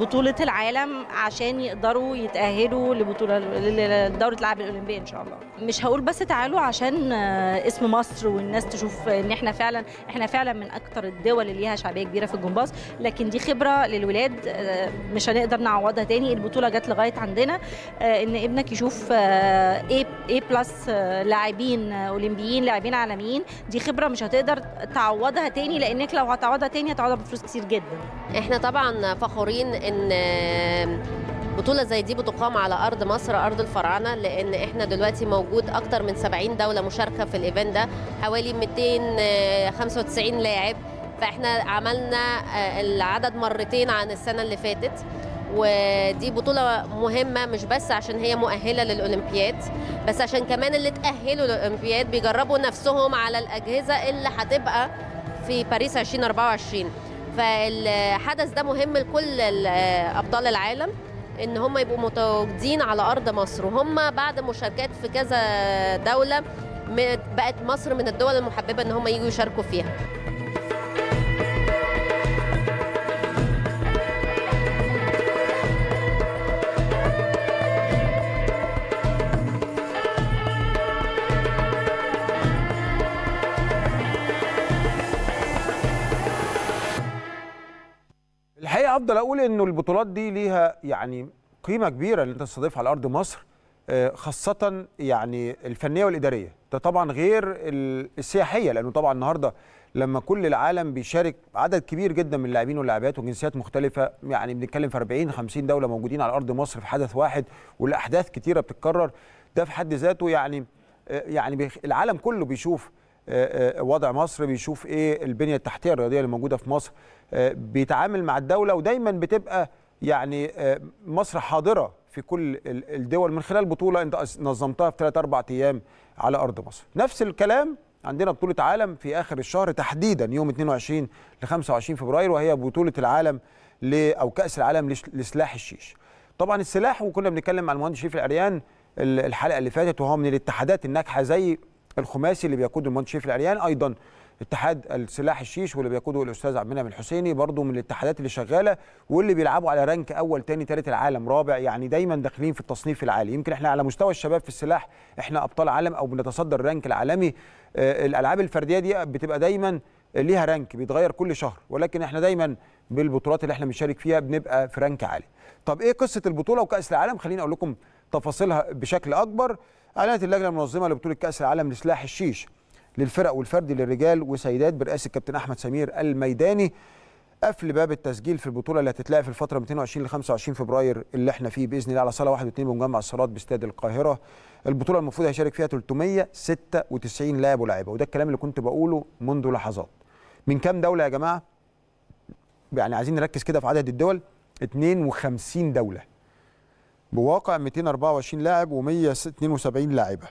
بطوله العالم عشان يقدروا يتأهلوا تأهلوا لبطوله لدوره الالعاب الاولمبيه ان شاء الله مش هقول بس تعالوا عشان آه، اسم مصر والناس تشوف ان احنا فعلا احنا فعلا من اكتر الدول اللي ليها شعبيه كبيره في الجمباز لكن دي خبره للولاد آه، مش هنقدر نعوضها تاني البطوله جت لغايه عندنا آه، ان ابنك يشوف ايه ايه بلس لاعبين اولمبيين لاعبين عالميين دي خبره مش هتقدر تعوضها تاني لانك لو هتعوضها تاني هتعوضها بفلوس كتير جدا احنا طبعا فخورين ان بطوله زي دي بتقام تقام على ارض مصر ارض الفراعنه لان احنا دلوقتي موجود اكتر من 70 دوله مشاركه في الايفنت ده حوالي 295 آه، لاعب فاحنا عملنا آه، العدد مرتين عن السنه اللي فاتت ودي بطولة مهمة مش بس عشان هي مؤهلة للأولمبياد بس عشان كمان اللي تأهلوا للأولمبياد بيجربوا نفسهم على الأجهزة اللي هتبقى في باريس 2024 فالحدث ده مهم لكل آه، أبطال العالم ان هم يبقوا متواجدين على ارض مصر وهم بعد مشاركات في كذا دوله بقت مصر من الدول المحببه ان هم يجوا يشاركوا فيها افضل اقول انه البطولات دي ليها يعني قيمه كبيره اللي انت تستضيفها على ارض مصر آه، خاصه يعني الفنيه والاداريه ده طبعا غير السياحيه لانه طبعا النهارده لما كل العالم بيشارك عدد كبير جدا من اللاعبين واللاعبات وجنسيات مختلفه يعني بنتكلم في 40 50 دوله موجودين على ارض مصر في حدث واحد والاحداث كتيره بتتكرر ده في حد ذاته يعني آه، يعني العالم كله بيشوف آه، آه، وضع مصر بيشوف ايه البنيه التحتيه الرياضيه اللي موجوده في مصر آه، بيتعامل مع الدوله ودايما بتبقى يعني مصر حاضره في كل الدول من خلال بطوله انت نظمتها في 3 4 ايام على ارض مصر نفس الكلام عندنا بطوله عالم في اخر الشهر تحديدا يوم 22 ل 25 فبراير وهي بطوله العالم ل او كاس العالم لسلاح الشيش طبعا السلاح وكنا بنتكلم مع المهندس شريف العريان الحلقه اللي فاتت وهو من الاتحادات الناجحه زي الخماسي اللي بيقود المهندس العريان ايضا اتحاد السلاح الشيش واللي بيقوده الاستاذ عبد المنعم الحسيني برضه من الاتحادات اللي شغاله واللي بيلعبوا على رانك اول ثاني ثالث العالم رابع يعني دايما داخلين في التصنيف العالي يمكن احنا على مستوى الشباب في السلاح احنا ابطال عالم او بنتصدر الرانك العالمي آه الالعاب الفرديه دي بتبقى دايما ليها رانك بيتغير كل شهر ولكن احنا دايما بالبطولات اللي احنا بنشارك فيها بنبقى في رانك عالي طب ايه قصه البطوله وكاس العالم خليني اقول لكم تفاصيلها بشكل اكبر أعلنت اللجنة المنظمة لبطولة كأس العالم لسلاح الشيش للفرق والفردي للرجال وسيدات برئاسة الكابتن أحمد سمير الميداني قفل باب التسجيل في البطوله اللي هتتلعب في الفتره 22 ل 25 فبراير اللي احنا فيه باذن الله على صاله 1 و2 بمجمع الصالات باستاد القاهره البطوله المفروض هيشارك فيها 396 لاعب ولاعيبه وده الكلام اللي كنت بقوله منذ لحظات من كام دوله يا جماعه يعني عايزين نركز كده في عدد الدول 52 دوله بواقع 224 لاعب و172 لاعبه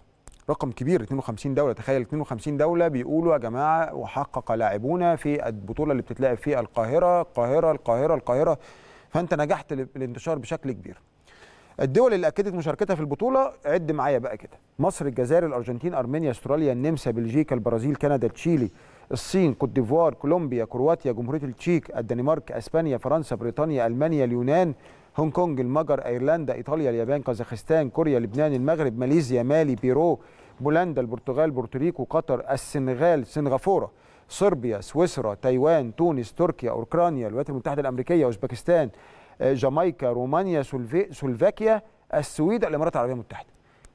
رقم كبير 52 دوله تخيل 52 دوله بيقولوا يا جماعه وحقق لاعبونا في البطوله اللي بتتلعب في القاهره القاهره القاهره القاهره فانت نجحت الانتشار بشكل كبير الدول اللي اكدت مشاركتها في البطوله عد معايا بقى كده مصر الجزائر الارجنتين ارمينيا استراليا النمسا بلجيكا البرازيل كندا تشيلي الصين كوت ديفوار كولومبيا كرواتيا جمهوريه التشيك الدنمارك اسبانيا فرنسا بريطانيا المانيا اليونان هونج كونج المجر ايرلندا ايطاليا اليابان كازاخستان كوريا لبنان المغرب ماليزيا مالي بيرو بولندا البرتغال بورتوريكو قطر السنغال سنغافوره صربيا سويسرا تايوان تونس تركيا اوكرانيا الولايات المتحده الامريكيه اوزبكستان آه، جامايكا رومانيا سلوفاكيا السويد الامارات العربيه المتحده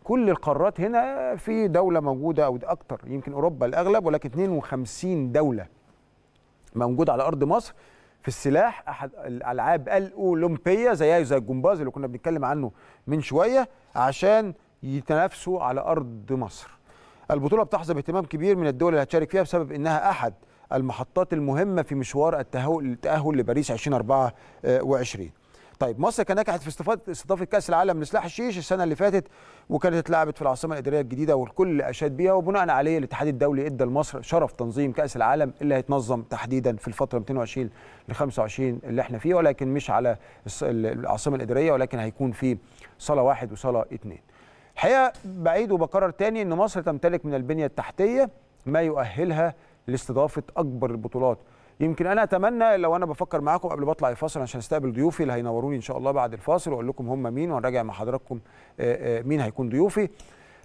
كل القارات هنا في دوله موجوده او اكتر يمكن اوروبا الاغلب ولكن 52 دوله موجوده على ارض مصر في السلاح احد الالعاب الاولمبيه زيها زي الجمباز اللي كنا بنتكلم عنه من شويه عشان يتنافسوا على ارض مصر. البطوله بتحظى باهتمام كبير من الدول اللي هتشارك فيها بسبب انها احد المحطات المهمه في مشوار التاهل لباريس 2024 طيب مصر كان نجحت في استضافه استضافه كاس العالم لسلاح الشيش السنه اللي فاتت وكانت اتلعبت في العاصمه الاداريه الجديده والكل اشاد بيها وبناء عليه الاتحاد الدولي ادى لمصر شرف تنظيم كاس العالم اللي هيتنظم تحديدا في الفتره 22 ل 25 اللي احنا فيها ولكن مش على العاصمه الاداريه ولكن هيكون في صاله واحد وصاله اثنين. الحقيقه بعيد وبكرر تاني ان مصر تمتلك من البنيه التحتيه ما يؤهلها لاستضافه اكبر البطولات يمكن انا اتمنى لو انا بفكر معاكم قبل ما اطلع الفاصل عشان استقبل ضيوفي اللي هينوروني ان شاء الله بعد الفاصل واقول لكم هم مين وهنراجع مع حضراتكم آه، آه، مين هيكون ضيوفي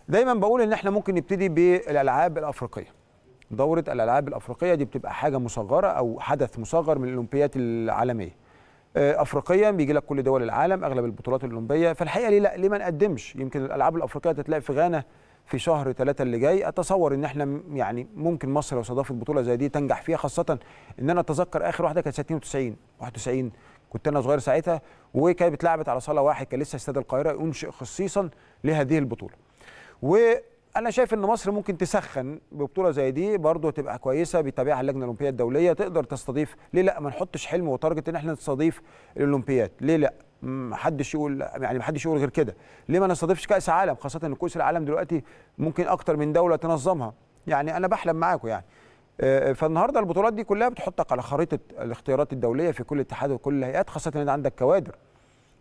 دايما بقول ان احنا ممكن نبتدي بالالعاب الافريقيه دوره الالعاب الافريقيه دي بتبقى حاجه مصغره او حدث مصغر من الاولمبيات العالميه آه، افريقيا بيجي لك كل دول العالم اغلب البطولات الاولمبيه فالحقيقه ليه لا ليه ما نقدمش يمكن الالعاب الافريقيه تتلاقي في غانا في شهر ثلاثة اللي جاي اتصور ان احنا يعني ممكن مصر لو استضافت بطوله زي دي تنجح فيها خاصه ان انا اتذكر اخر واحده كانت 92 91 كنت انا صغير ساعتها وكانت اتلعبت على صاله واحد كان لسه استاد القاهره انشئ خصيصا لهذه البطوله وانا شايف ان مصر ممكن تسخن ببطوله زي دي برضه تبقى كويسه بيتابعها اللجنه الاولمبيه الدوليه تقدر تستضيف ليه لا ما نحطش حلم وتارجت ان احنا نستضيف الاولمبياد ليه لا محدش يقول يعني محدش يقول غير كده ليه ما نستضيفش كاس عالم خاصه ان كاس العالم دلوقتي ممكن اكتر من دوله تنظمها يعني انا بحلم معاكم يعني آه، فالنهارده البطولات دي كلها بتحطك على خريطه الاختيارات الدوليه في كل اتحاد وكل الهيئات خاصه ان عندك كوادر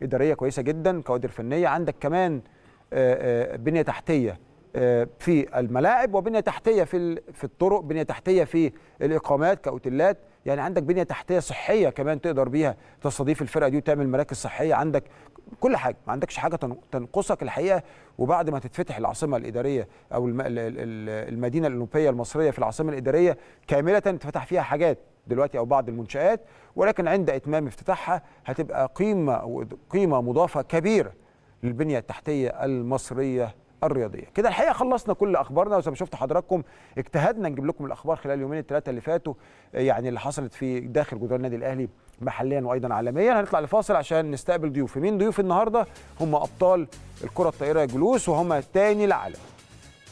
اداريه كويسه جدا كوادر فنيه عندك كمان آه، آه، بنيه تحتيه في الملاعب وبنيه تحتيه في في الطرق بنيه تحتيه في الاقامات كاوتيلات يعني عندك بنيه تحتيه صحيه كمان تقدر بيها تستضيف الفرقه دي وتعمل مراكز صحيه عندك كل حاجه ما عندكش حاجه تنقصك الحقيقه وبعد ما تتفتح العاصمه الاداريه او المدينه الاولمبيه المصريه في العاصمه الاداريه كامله تفتح فيها حاجات دلوقتي او بعض المنشات ولكن عند اتمام افتتاحها هتبقى قيمه قيمه مضافه كبيره للبنيه التحتيه المصريه الرياضيه كده الحقيقه خلصنا كل اخبارنا وزي ما شفت حضراتكم اجتهدنا نجيب لكم الاخبار خلال اليومين الثلاثه اللي فاتوا يعني اللي حصلت في داخل جدران النادي الاهلي محليا وايضا عالميا هنطلع لفاصل عشان نستقبل ضيوف مين ضيوف النهارده هم ابطال الكره الطائره جلوس وهم تاني العالم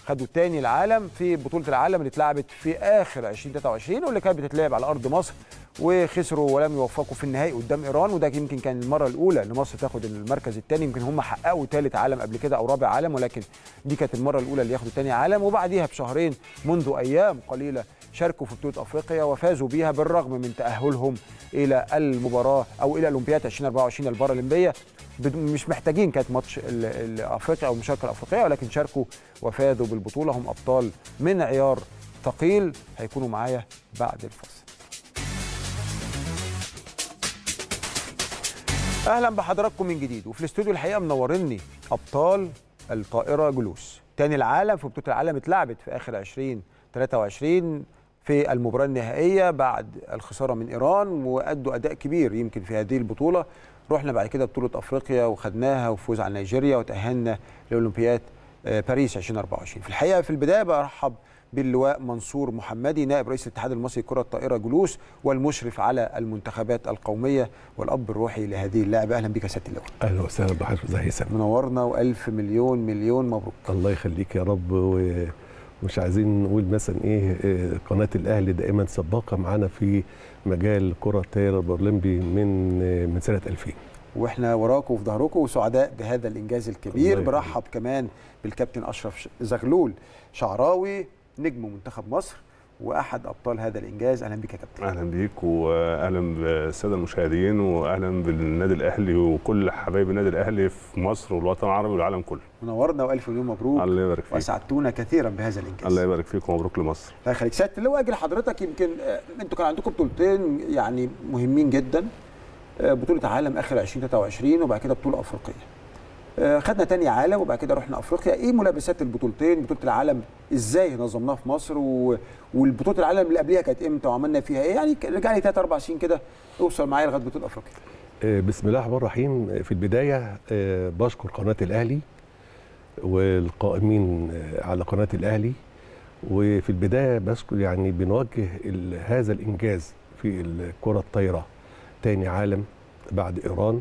خدوا تاني العالم في بطوله العالم اللي اتلعبت في اخر 2023 واللي كانت بتتلعب على ارض مصر وخسروا ولم يوفقوا في النهائي قدام ايران وده يمكن كان المره الاولى لمصر مصر تاخد المركز الثاني يمكن هم حققوا ثالث عالم قبل كده او رابع عالم ولكن دي كانت المره الاولى اللي ياخدوا ثاني عالم وبعديها بشهرين منذ ايام قليله شاركوا في بطوله افريقيا وفازوا بيها بالرغم من تاهلهم الى المباراه او الى اولمبياد 2024 البارالمبيه مش محتاجين كانت ماتش افريقيا او المشاركه الافريقيه ولكن شاركوا وفازوا بالبطوله هم ابطال من عيار ثقيل هيكونوا معايا بعد الفاصل اهلا بحضراتكم من جديد وفي الاستوديو الحقيقه منورني ابطال الطائره جلوس تاني العالم في بطوله العالم اتلعبت في اخر 2023 في المباراة النهائية بعد الخسارة من إيران وأدوا أداء كبير يمكن في هذه البطولة رحنا بعد كده بطولة أفريقيا وخدناها وفوز على نيجيريا وتأهلنا لأولمبياد آه، باريس 2024 في الحقيقة في البداية برحب باللواء منصور محمدي نائب رئيس الاتحاد المصري لكرة الطائرة جلوس والمشرف على المنتخبات القومية والأب الروحي لهذه اللعبة أهلا بك يا سيادة اللواء أهلا وسهلا بحضرتك زي يا منورنا وألف مليون مليون مبروك الله يخليك يا رب و... مش عايزين نقول مثلا إيه،, ايه قناه الاهلي دائما سباقه معانا في مجال كره التيار الاولمبي من من سنه 2000 واحنا وراكم وفي ظهركم وسعداء بهذا الانجاز الكبير برحب كمان بالكابتن اشرف زغلول شعراوي نجم منتخب مصر واحد ابطال هذا الانجاز اهلا بك يا كابتن اهلا بيك واهلا بالساده المشاهدين واهلا بالنادي الاهلي وكل حبايب النادي الاهلي في مصر والوطن العربي والعالم كله منورنا والف مليون مبروك الله يبارك فيك وسعدتونا كثيرا بهذا الانجاز الله يبارك فيك ومبروك لمصر الله يخليك سياده اللواء اجي لحضرتك يمكن آه، انتوا كان عندكم بطولتين يعني مهمين جدا آه، بطوله عالم اخر 2023 وبعد كده بطوله افريقيه آه، خدنا تاني عالم وبعد كده رحنا افريقيا ايه ملابسات البطولتين بطوله العالم ازاي نظمناها في مصر و... والبطوله العالم اللي قبليها كانت امتى وعملنا فيها ايه يعني رجع لي 3 4 سنين كده اوصل معايا لغايه بطوله افريقيا آه، بسم الله الرحمن الرحيم في البدايه آه، بشكر قناه الاهلي والقائمين على قناه الاهلي وفي البدايه بشكر يعني بنوجه هذا الانجاز في الكره الطايره تاني عالم بعد ايران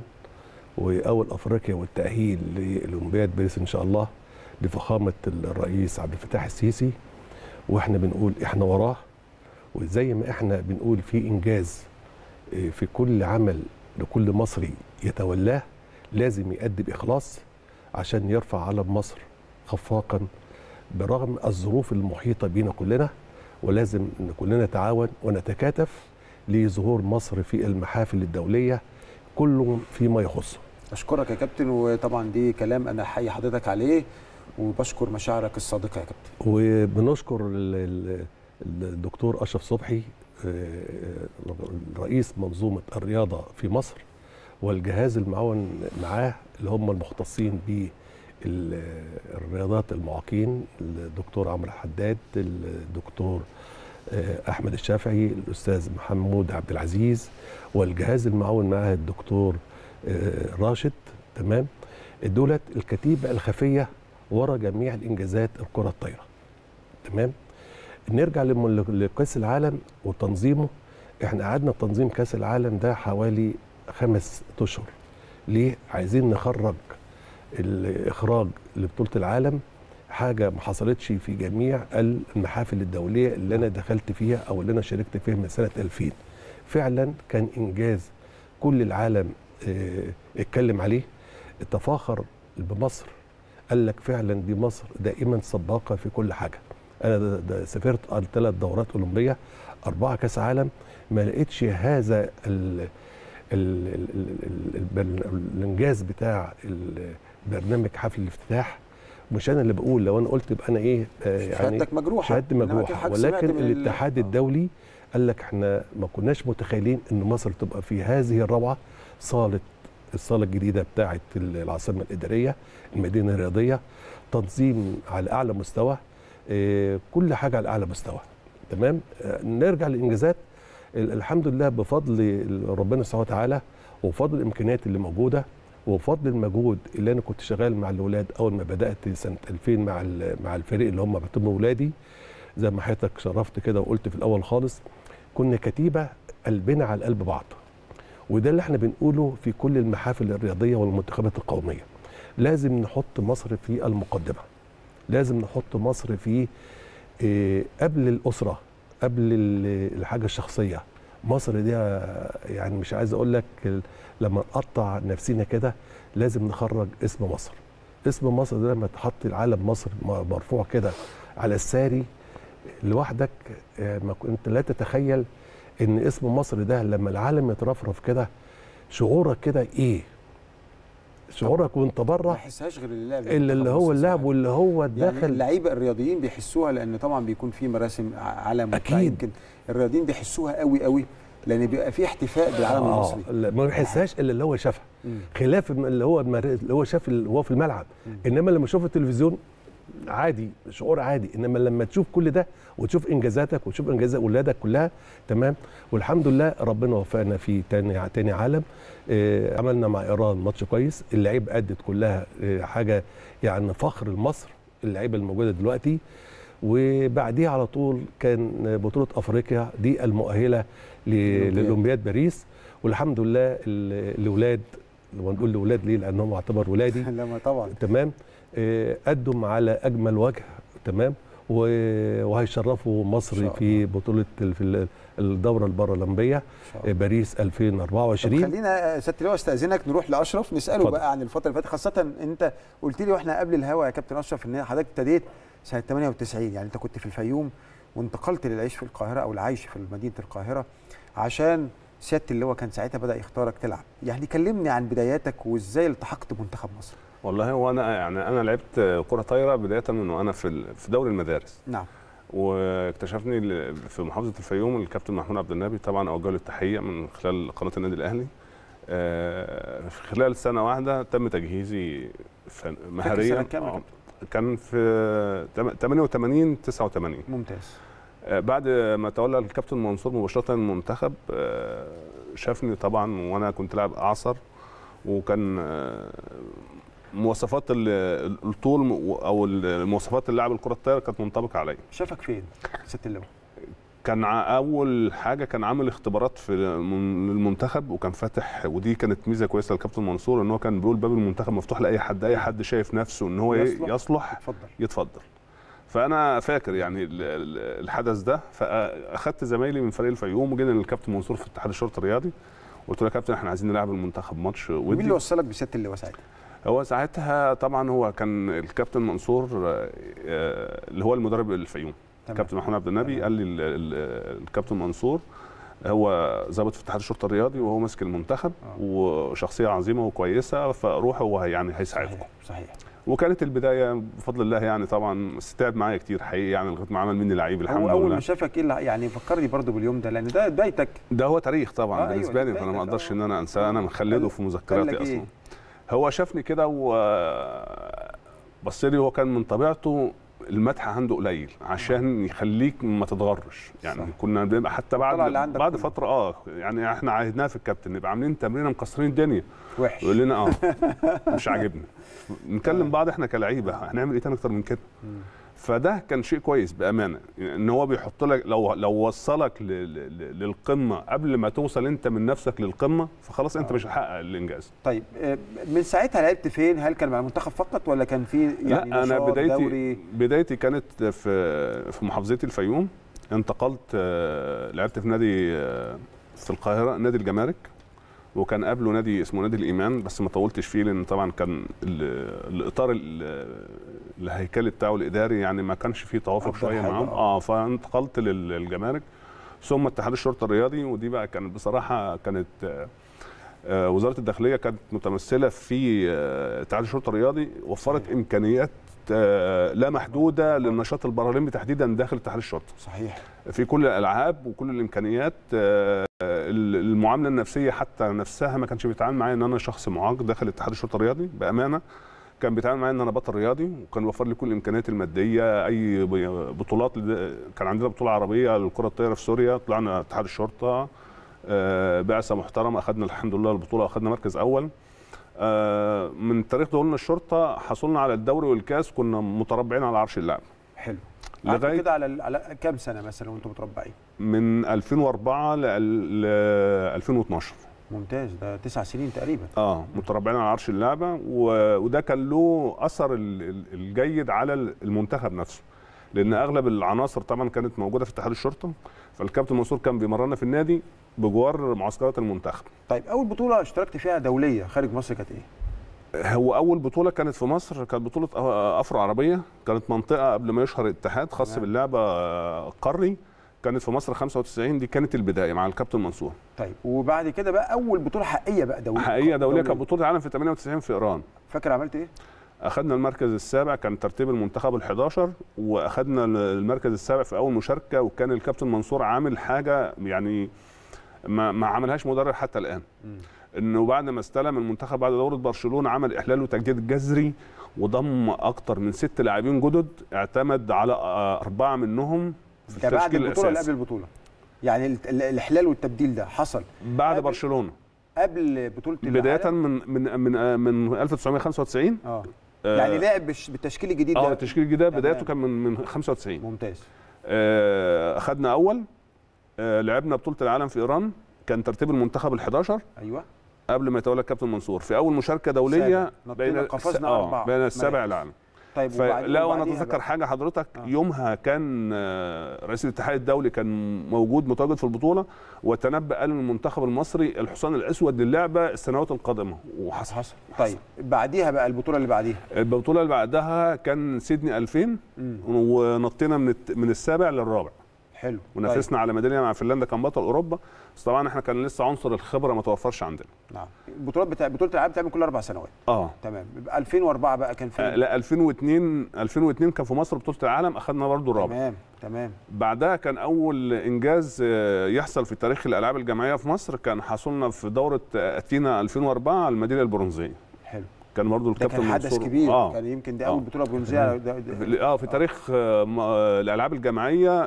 واول افريقيا والتاهيل لاولمبياد باريس ان شاء الله لفخامه الرئيس عبد الفتاح السيسي واحنا بنقول احنا وراه وزي ما احنا بنقول في انجاز آه، في كل عمل لكل مصري يتولاه لازم يؤدي باخلاص عشان يرفع علم مصر خفاقا برغم الظروف المحيطه بينا كلنا ولازم ان كلنا نتعاون ونتكاتف لظهور مصر في المحافل الدوليه كله فيما يخصه اشكرك يا كابتن وطبعا دي كلام انا حي حضرتك عليه وبشكر مشاعرك الصادقه يا كابتن وبنشكر الدكتور اشرف صبحي آه، آه، رئيس منظومه الرياضه في مصر والجهاز المعاون معاه اللي هم المختصين بالرياضات المعاقين الدكتور عمرو حداد الدكتور آه، احمد الشافعي الاستاذ محمود عبد العزيز والجهاز المعاون معاه الدكتور آه، راشد تمام دولت الكتيبه الخفيه ورا جميع الانجازات الكره الطايره تمام نرجع لكاس العالم وتنظيمه احنا قعدنا تنظيم كاس العالم ده حوالي خمس اشهر ليه عايزين نخرج الاخراج لبطوله العالم حاجه ما حصلتش في جميع المحافل الدوليه اللي انا دخلت فيها او اللي انا شاركت فيها من سنه 2000 فعلا كان انجاز كل العالم آه، اتكلم عليه تفاخر بمصر قال لك فعلا دي مصر دائما سباقه في كل حاجه انا دا دا سافرت ثلاث دورات اولمبيه اربعه كاس عالم ما لقيتش هذا الـ الـ الـ الانجاز بتاع برنامج حفل الافتتاح مش انا اللي بقول لو انا قلت يبقى انا ايه آه، يعني شهادتك إيه؟ مجروحه شهادتي مجروحه ولكن الاتحاد آه. الدولي قال لك احنا ما كناش متخيلين ان مصر تبقى في هذه الروعه صاله الصاله الجديده بتاعه العاصمه الاداريه المدينه الرياضيه تنظيم على اعلى مستوى آه، كل حاجه على اعلى مستوى تمام نرجع للانجازات الحمد لله بفضل ربنا سبحانه وتعالى وفضل الامكانيات اللي موجوده وبفضل المجهود اللي انا كنت شغال مع الاولاد اول ما بدات سنه 2000 مع مع الفريق اللي هم بتم اولادي زي ما حضرتك شرفت كده وقلت في الاول خالص كنا كتيبه قلبنا على قلب بعض وده اللي احنا بنقوله في كل المحافل الرياضيه والمنتخبات القوميه لازم نحط مصر في المقدمه لازم نحط مصر في آه، قبل الاسره قبل الحاجه الشخصيه مصر دي يعني مش عايز اقول لك لما نقطع نفسينا كده لازم نخرج اسم مصر اسم مصر ده لما تحط العالم مصر مرفوع كده على الساري لوحدك آه، ما كنت لا تتخيل ان اسم مصر ده لما العالم يترفرف كده شعورك كده ايه شعورك وانت بره ما تحسهاش غير اللعب اللي, اللي هو اللعب واللي هو الداخل يعني اللعيبه الرياضيين بيحسوها لان طبعا بيكون في مراسم علم اكيد يمكن الرياضيين بيحسوها قوي قوي لان بيبقى في احتفاء بالعالم آه المصري ما بيحسهاش الا اللي هو شافها خلاف اللي هو اللي هو شاف اللي هو في الملعب انما لما شوف التلفزيون عادي شعور عادي انما لما تشوف كل ده وتشوف انجازاتك وتشوف انجازات اولادك كلها تمام والحمد لله ربنا وفقنا في تاني تاني عالم آه، عملنا مع ايران ماتش كويس اللعيب ادت كلها آه، حاجه يعني فخر لمصر اللعيبه الموجوده دلوقتي وبعديها على طول كان بطوله افريقيا دي المؤهله لاولمبياد باريس والحمد لله الاولاد ونقول الاولاد ليه لانهم اعتبر ولادي لما طبعا تمام آه، قدم على اجمل وجه تمام وهيشرفوا مصر في بطوله في الدوره البارالمبيه باريس 2024 طب خلينا سياده اللواء استاذنك نروح لاشرف نساله فضل. بقى عن الفتره اللي فاتت خاصه انت قلت لي واحنا قبل الهوا يا كابتن اشرف ان حضرتك ابتديت سنه 98 يعني انت كنت في الفيوم وانتقلت للعيش في القاهره او العيش في مدينه القاهره عشان سياده اللواء كان ساعتها بدا يختارك تلعب يعني كلمني عن بداياتك وازاي التحقت بمنتخب مصر والله هو انا يعني انا لعبت كره طايره بدايه من وانا في في دوري المدارس نعم واكتشفني في محافظه الفيوم الكابتن محمود عبد النبي طبعا اوجه له التحيه من خلال قناه النادي الاهلي آه، في خلال سنه واحده تم تجهيزي مهريا آه، كان في 88 89 ممتاز آه، بعد ما تولى الكابتن منصور مباشره المنتخب شافني طبعا وانا كنت لاعب اعصر وكان مواصفات الطول او مواصفات اللاعب الكره الطايره كانت منطبقه عليا شافك فين ست اللواء كان اول حاجه كان عامل اختبارات في المنتخب وكان فاتح ودي كانت ميزه كويسه للكابتن منصور ان هو كان بيقول باب المنتخب مفتوح لاي حد اي حد شايف نفسه ان هو يصلح, يصلح يتفضل, يتفضل. فانا فاكر يعني الحدث ده فاخدت زمايلي من فريق الفيوم وجينا للكابتن منصور في اتحاد الشرطه الرياضي قلت له يا كابتن احنا عايزين نلعب المنتخب ماتش ودي مين اللي وصلك بست اللي وسعت هو ساعتها طبعا هو كان الكابتن منصور آه، اللي هو المدرب الفيوم كابتن محمود عبد النبي قال لي الكابتن منصور هو ظابط في اتحاد الشرطه الرياضي وهو ماسك المنتخب آه. وشخصيه عظيمه وكويسه فروح هو يعني هيساعدكم صحيح وكانت البدايه بفضل الله يعني طبعا استعد معايا كتير حقيقي يعني لغايه ما عمل مني لعيب الحمد لله اول ما شافك ايه يعني فكرني برضه باليوم ده لان ده بدايتك ده هو تاريخ طبعا آه أيوة، بالنسبه لي فانا ما اقدرش آه. ان انا انساه انا مخلده في مذكراتي إيه؟ اصلا إيه؟ هو شافني كده وبص لي هو كان من طبيعته المدح عنده قليل عشان يخليك ما تتغرش يعني صح. كنا بنبقى حتى بعد بعد فتره اه يعني احنا عهدناها في الكابتن نبقى عاملين تمرينه مكسرين الدنيا وحش يقول لنا اه مش عاجبنا نكلم آه. بعض احنا كلعيبه هنعمل ايه تاني اكتر من كده فده كان شيء كويس بامانه ان هو بيحط لك لو لو وصلك للقمه قبل ما توصل انت من نفسك للقمه فخلاص انت آه. مش هتحقق الانجاز طيب آه، من ساعتها لعبت فين هل كان مع المنتخب فقط ولا كان في يعني لا انا بدايتي دوري؟ بدايتي كانت في في محافظتي الفيوم انتقلت آه، لعبت في نادي في القاهره نادي الجمارك وكان قبله نادي اسمه نادي الايمان بس ما طولتش فيه لان طبعا كان الاطار الهيكلي بتاعه الاداري يعني ما كانش فيه توافق شويه معاهم اه فانتقلت للجمارك ثم اتحاد الشرطه الرياضي ودي بقى كانت بصراحه كانت آه، وزاره الداخليه كانت متمثله في آه، اتحاد الشرطه الرياضي وفرت امكانيات آه، لا محدوده للنشاط البارالمبي تحديدا داخل اتحاد الشرطه صحيح في كل الالعاب وكل الامكانيات آه، المعامله النفسيه حتى نفسها ما كانش بيتعامل معايا ان انا شخص معاق داخل اتحاد الشرطه الرياضي بامانه كان بيتعامل معايا ان انا بطل رياضي وكان وفر لي كل الامكانيات الماديه اي بطولات كان عندنا بطوله عربيه للكره الطايره في سوريا طلعنا اتحاد الشرطه آه، بعثه محترمه اخذنا الحمد لله البطوله واخذنا مركز اول آه، من تاريخ دخولنا الشرطه حصلنا على الدوري والكاس كنا متربعين على عرش اللعب حلو لغايه كده على على كام سنه مثلا وانتم متربعين؟ من 2004 ل 2012 ممتاز ده تسع سنين تقريبا اه متربعين على عرش اللعبه وده كان له اثر الجيد على المنتخب نفسه لان اغلب العناصر طبعا كانت موجوده في اتحاد الشرطه فالكابتن منصور كان بيمرنا في النادي بجوار معسكرات المنتخب طيب اول بطوله اشتركت فيها دوليه خارج مصر كانت ايه هو اول بطوله كانت في مصر كانت بطوله افرو عربيه كانت منطقه قبل ما يشهر الاتحاد خاص باللعبه قاري كانت في مصر 95 دي كانت البدايه مع الكابتن منصور طيب وبعد كده بقى اول بطوله حقيقيه بقى دوليه حقيقيه دوليه كانت بطوله العالم في 98 في ايران فاكر عملت ايه اخذنا المركز السابع كان ترتيب المنتخب ال11 واخذنا المركز السابع في اول مشاركه وكان الكابتن منصور عامل حاجه يعني ما, ما عملهاش مدرب حتى الان م. انه بعد ما استلم المنتخب بعد دوره برشلونه عمل احلال وتجديد جذري وضم اكتر من ست لاعبين جدد اعتمد على آه، اربعه منهم في التشكيل بعد البطوله الاساسي قبل البطوله يعني الاحلال والتبديل ده حصل بعد قبل برشلونه قبل بطوله بدايه من من من آه، من 1995 آه. اه يعني لعب بالتشكيل الجديد ده اه التشكيل الجديد ده بدايته كان من من 95 ممتاز آه خدنا اول آه لعبنا بطوله العالم في ايران كان ترتيب المنتخب ال 11 ايوه قبل ما يتولى الكابتن منصور في اول مشاركه دوليه بين قفزنا آه اربعه بين السبع العالم طيب لا وانا اتذكر حاجه حضرتك آه. يومها كان آه، رئيس الاتحاد الدولي كان موجود متواجد في البطوله وتنبأ قال المنتخب المصري الحصان الاسود للعبه السنوات القادمه وحصل حصل طيب بعديها بقى البطوله اللي بعديها البطوله اللي بعدها كان سيدني 2000 ونطينا من من السابع للرابع حلو ونافسنا طيب. على ميداليه مع فنلندا كان بطل اوروبا بس طبعا احنا كان لسه عنصر الخبره ما توفرش عندنا نعم البطولات بتاع بطوله العالم بتعمل كل اربع سنوات اه تمام 2004 بقى كان في آه لا 2002 2002 كان في مصر بطوله العالم اخذنا برضه الرابع تمام تمام بعدها كان اول انجاز آه، يحصل في تاريخ الالعاب الجماعيه في مصر كان حصلنا في دوره اثينا 2004 على الميداليه البرونزيه حلو كان برضه الكابتن منصور كان حدث كبير آه. كان يمكن دي آه. اول بطوله برونزيه اه في آه. تاريخ آه. الالعاب الجماعيه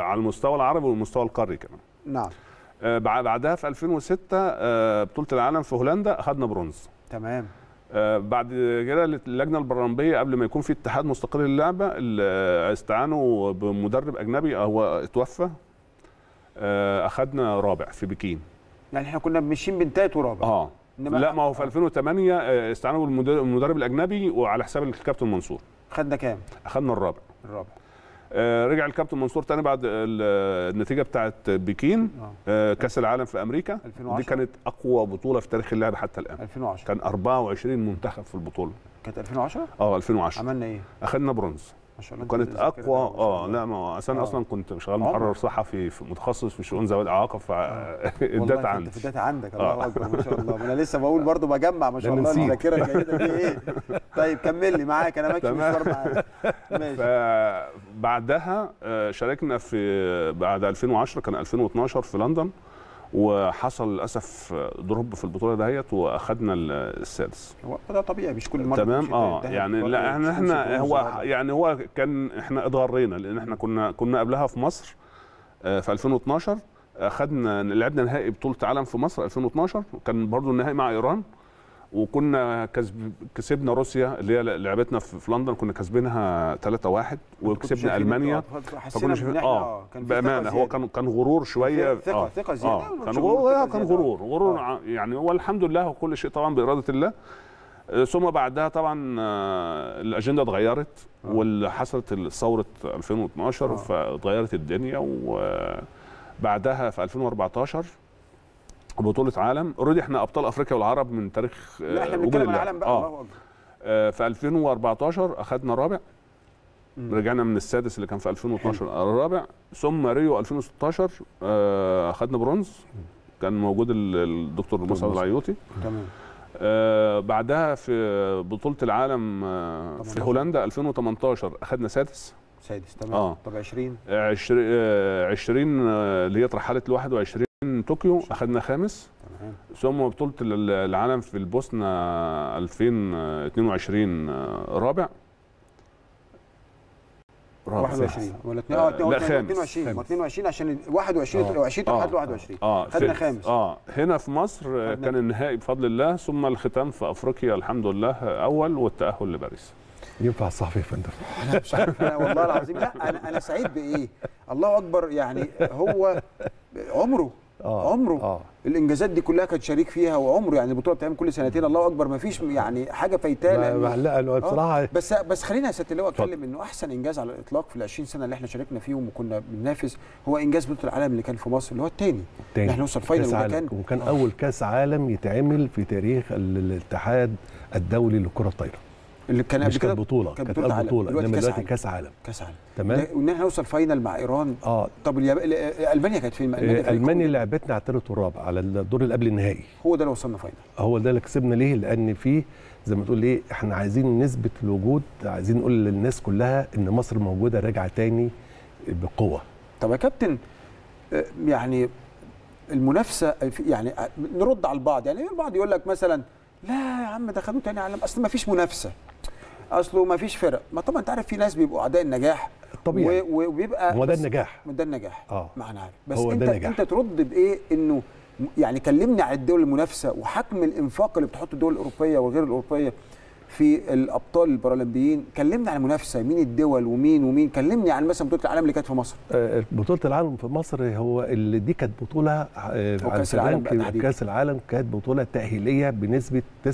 على المستوى العربي والمستوى القاري كمان نعم آه، بعدها في 2006 آه، بطوله العالم في هولندا اخذنا برونز تمام آه، بعد كده اللجنه البرلمبيه قبل ما يكون في اتحاد مستقل للعبه استعانوا بمدرب اجنبي هو اتوفى اخذنا رابع في بكين يعني احنا كنا ماشيين بين ثالث ورابع اه لا ما هو في 2008 استعانوا بالمدرب الاجنبي وعلى حساب الكابتن منصور خدنا كام؟ اخذنا الرابع الرابع آه، رجع الكابتن منصور تاني بعد النتيجه بتاعه بكين آه. آه، كاس العالم في امريكا 2010. دي كانت اقوى بطوله في تاريخ اللعبه حتى الان 2010 كان 24 منتخب في البطوله كانت 2010 اه 2010 عملنا ايه اخذنا برونز عشان كانت اقوى اه لا ما هو انا آه. اصلا كنت شغال محرر صحفي في متخصص في شؤون ذوي الاعاقه فالداتا آه. عندي في الداتا عندك آه. الله اكبر ما شاء الله انا لسه بقول برضو بجمع ما شاء الله الذاكره الجيده دي ايه طيب كمل لي معاك انا ماشي مشوار معاك ماشي فبعدها شاركنا في بعد 2010 كان 2012 في لندن وحصل للاسف دروب في البطوله دهيت واخدنا السادس هو ده طبيعي مش كل مره تمام اه يعني لا احنا احنا هو يعني هو كان احنا اتغرينا لان احنا كنا كنا قبلها في مصر آه، في 2012 اخدنا آه، لعبنا نهائي بطوله عالم في مصر 2012 كان برضو النهائي مع ايران وكنا كسب كسبنا روسيا اللي هي لعبتنا في لندن كنا كسبينها 3-1 وكسبنا المانيا فكنا شايفين اه, آه، بامانه هو كان كان غرور شويه ثقه آه ثقه زياده آه كان غرور آه، كان غرور غرور آه. يعني هو الحمد لله وكل شيء طبعا باراده الله آه، ثم بعدها طبعا الاجنده اتغيرت وحصلت ثوره 2012 فاتغيرت الدنيا وبعدها في 2014 بطوله عالم اوريدي احنا ابطال افريقيا والعرب من تاريخ لا احنا آه، بنتكلم عن العالم بقى آه. آه في 2014 اخذنا رابع مم. رجعنا من السادس اللي كان في 2012 الرابع ثم ريو 2016 آه اخذنا برونز كان موجود الدكتور مصطفى العيوطي تمام آه بعدها في بطوله العالم آه في هولندا 2018 اخذنا سادس سادس تمام آه. طب 20 20 20 اللي هي اترحلت ل 21 من طوكيو اخذنا خامس تمام ثم بطوله العالم في البوسنه 2022 آه، رابع رابع 21 ولا 22 آه، آه، لا خامس 22 عشان 21 21 لحد 21 اه خدنا خامس اه هنا في مصر كان النهائي بفضل الله ثم الختام في افريقيا الحمد لله اول والتاهل لباريس ينفع الصحفي يا فندم انا مش عارف انا والله العظيم لا انا انا سعيد بايه الله اكبر يعني هو عمره آه عمره آه. الانجازات دي كلها كان شريك فيها وعمره يعني البطوله بتعمل كل سنتين الله اكبر ما فيش يعني حاجه فايتاله آه، معلقه له بصراحه آه. بس بس خلينا يا سياده اللواء اتكلم انه احسن انجاز على الاطلاق في ال 20 سنه اللي احنا شاركنا فيهم وكنا بننافس هو انجاز بطوله العالم اللي كان في مصر اللي هو الثاني احنا نوصل فاينل وكان وكان آه. اول كاس عالم يتعمل في تاريخ الاتحاد الدولي للكره الطايره اللي كان قبل كده بطوله كانت بطوله انما دلوقتي كاس عالم كاس عالم تمام وان احنا نوصل فاينل مع ايران اه طب الياب... المانيا كانت فين المانيا, ألمانيا لعبتنا على الثالث والرابع على الدور اللي قبل النهائي هو ده اللي وصلنا فاينل هو ده اللي كسبنا ليه لان فيه زي ما تقول ايه احنا عايزين نثبت الوجود عايزين نقول للناس كلها ان مصر موجوده راجعه تاني بقوه طب يا كابتن آه، يعني المنافسه يعني نرد على البعض يعني إيه البعض يقول لك مثلا لا يا عم ده تاني علم اصل ما فيش منافسه اصله ما فيش فرق ما طبعا انت عارف في ناس بيبقوا اعداء النجاح طبيعي وبيبقى هو ده النجاح ده النجاح اه معنى عارف بس هو انت ده النجاح. انت ترد بايه انه يعني كلمني عن الدول المنافسه وحجم الانفاق اللي بتحطه الدول الاوروبيه وغير الاوروبيه في الابطال البارالمبيين كلمنا عن المنافسه مين الدول ومين ومين كلمني عن مثلا بطوله العالم اللي كانت في مصر آه، بطوله العالم في مصر هو اللي دي كانت بطوله آه، كاس العالم كاس العالم كانت بطوله تاهيليه بنسبه 99%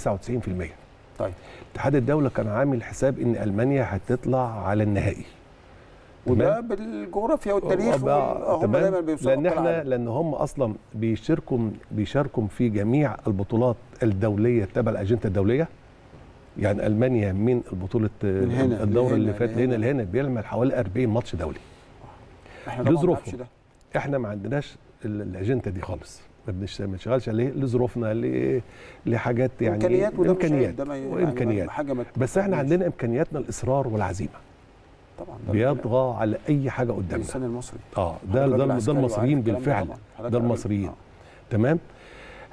طيب اتحاد الدوله كان عامل حساب ان المانيا هتطلع على النهائي وده بالجغرافيا آه، والتاريخ هم دايما بيوصلوا لان احنا العالم. لان هم اصلا بيشاركوا بيشاركوا في جميع البطولات الدوليه تبع الاجنده الدوليه يعني المانيا من البطوله من هنا الدوره اللي فاتت هنا لهنا بيعمل حوالي 40 ماتش دولي احنا ده احنا ما عندناش الاجنده دي خالص ما بنشتغلش ليه لظروفنا لحاجات يعني امكانيات وده امكانيات يعني وامكانيات حاجة بس احنا عندنا امكانياتنا الاصرار والعزيمه طبعا بيطغى على اي حاجه قدامنا الانسان المصري اه ده ده, ده المصريين بالفعل ده المصريين آه. تمام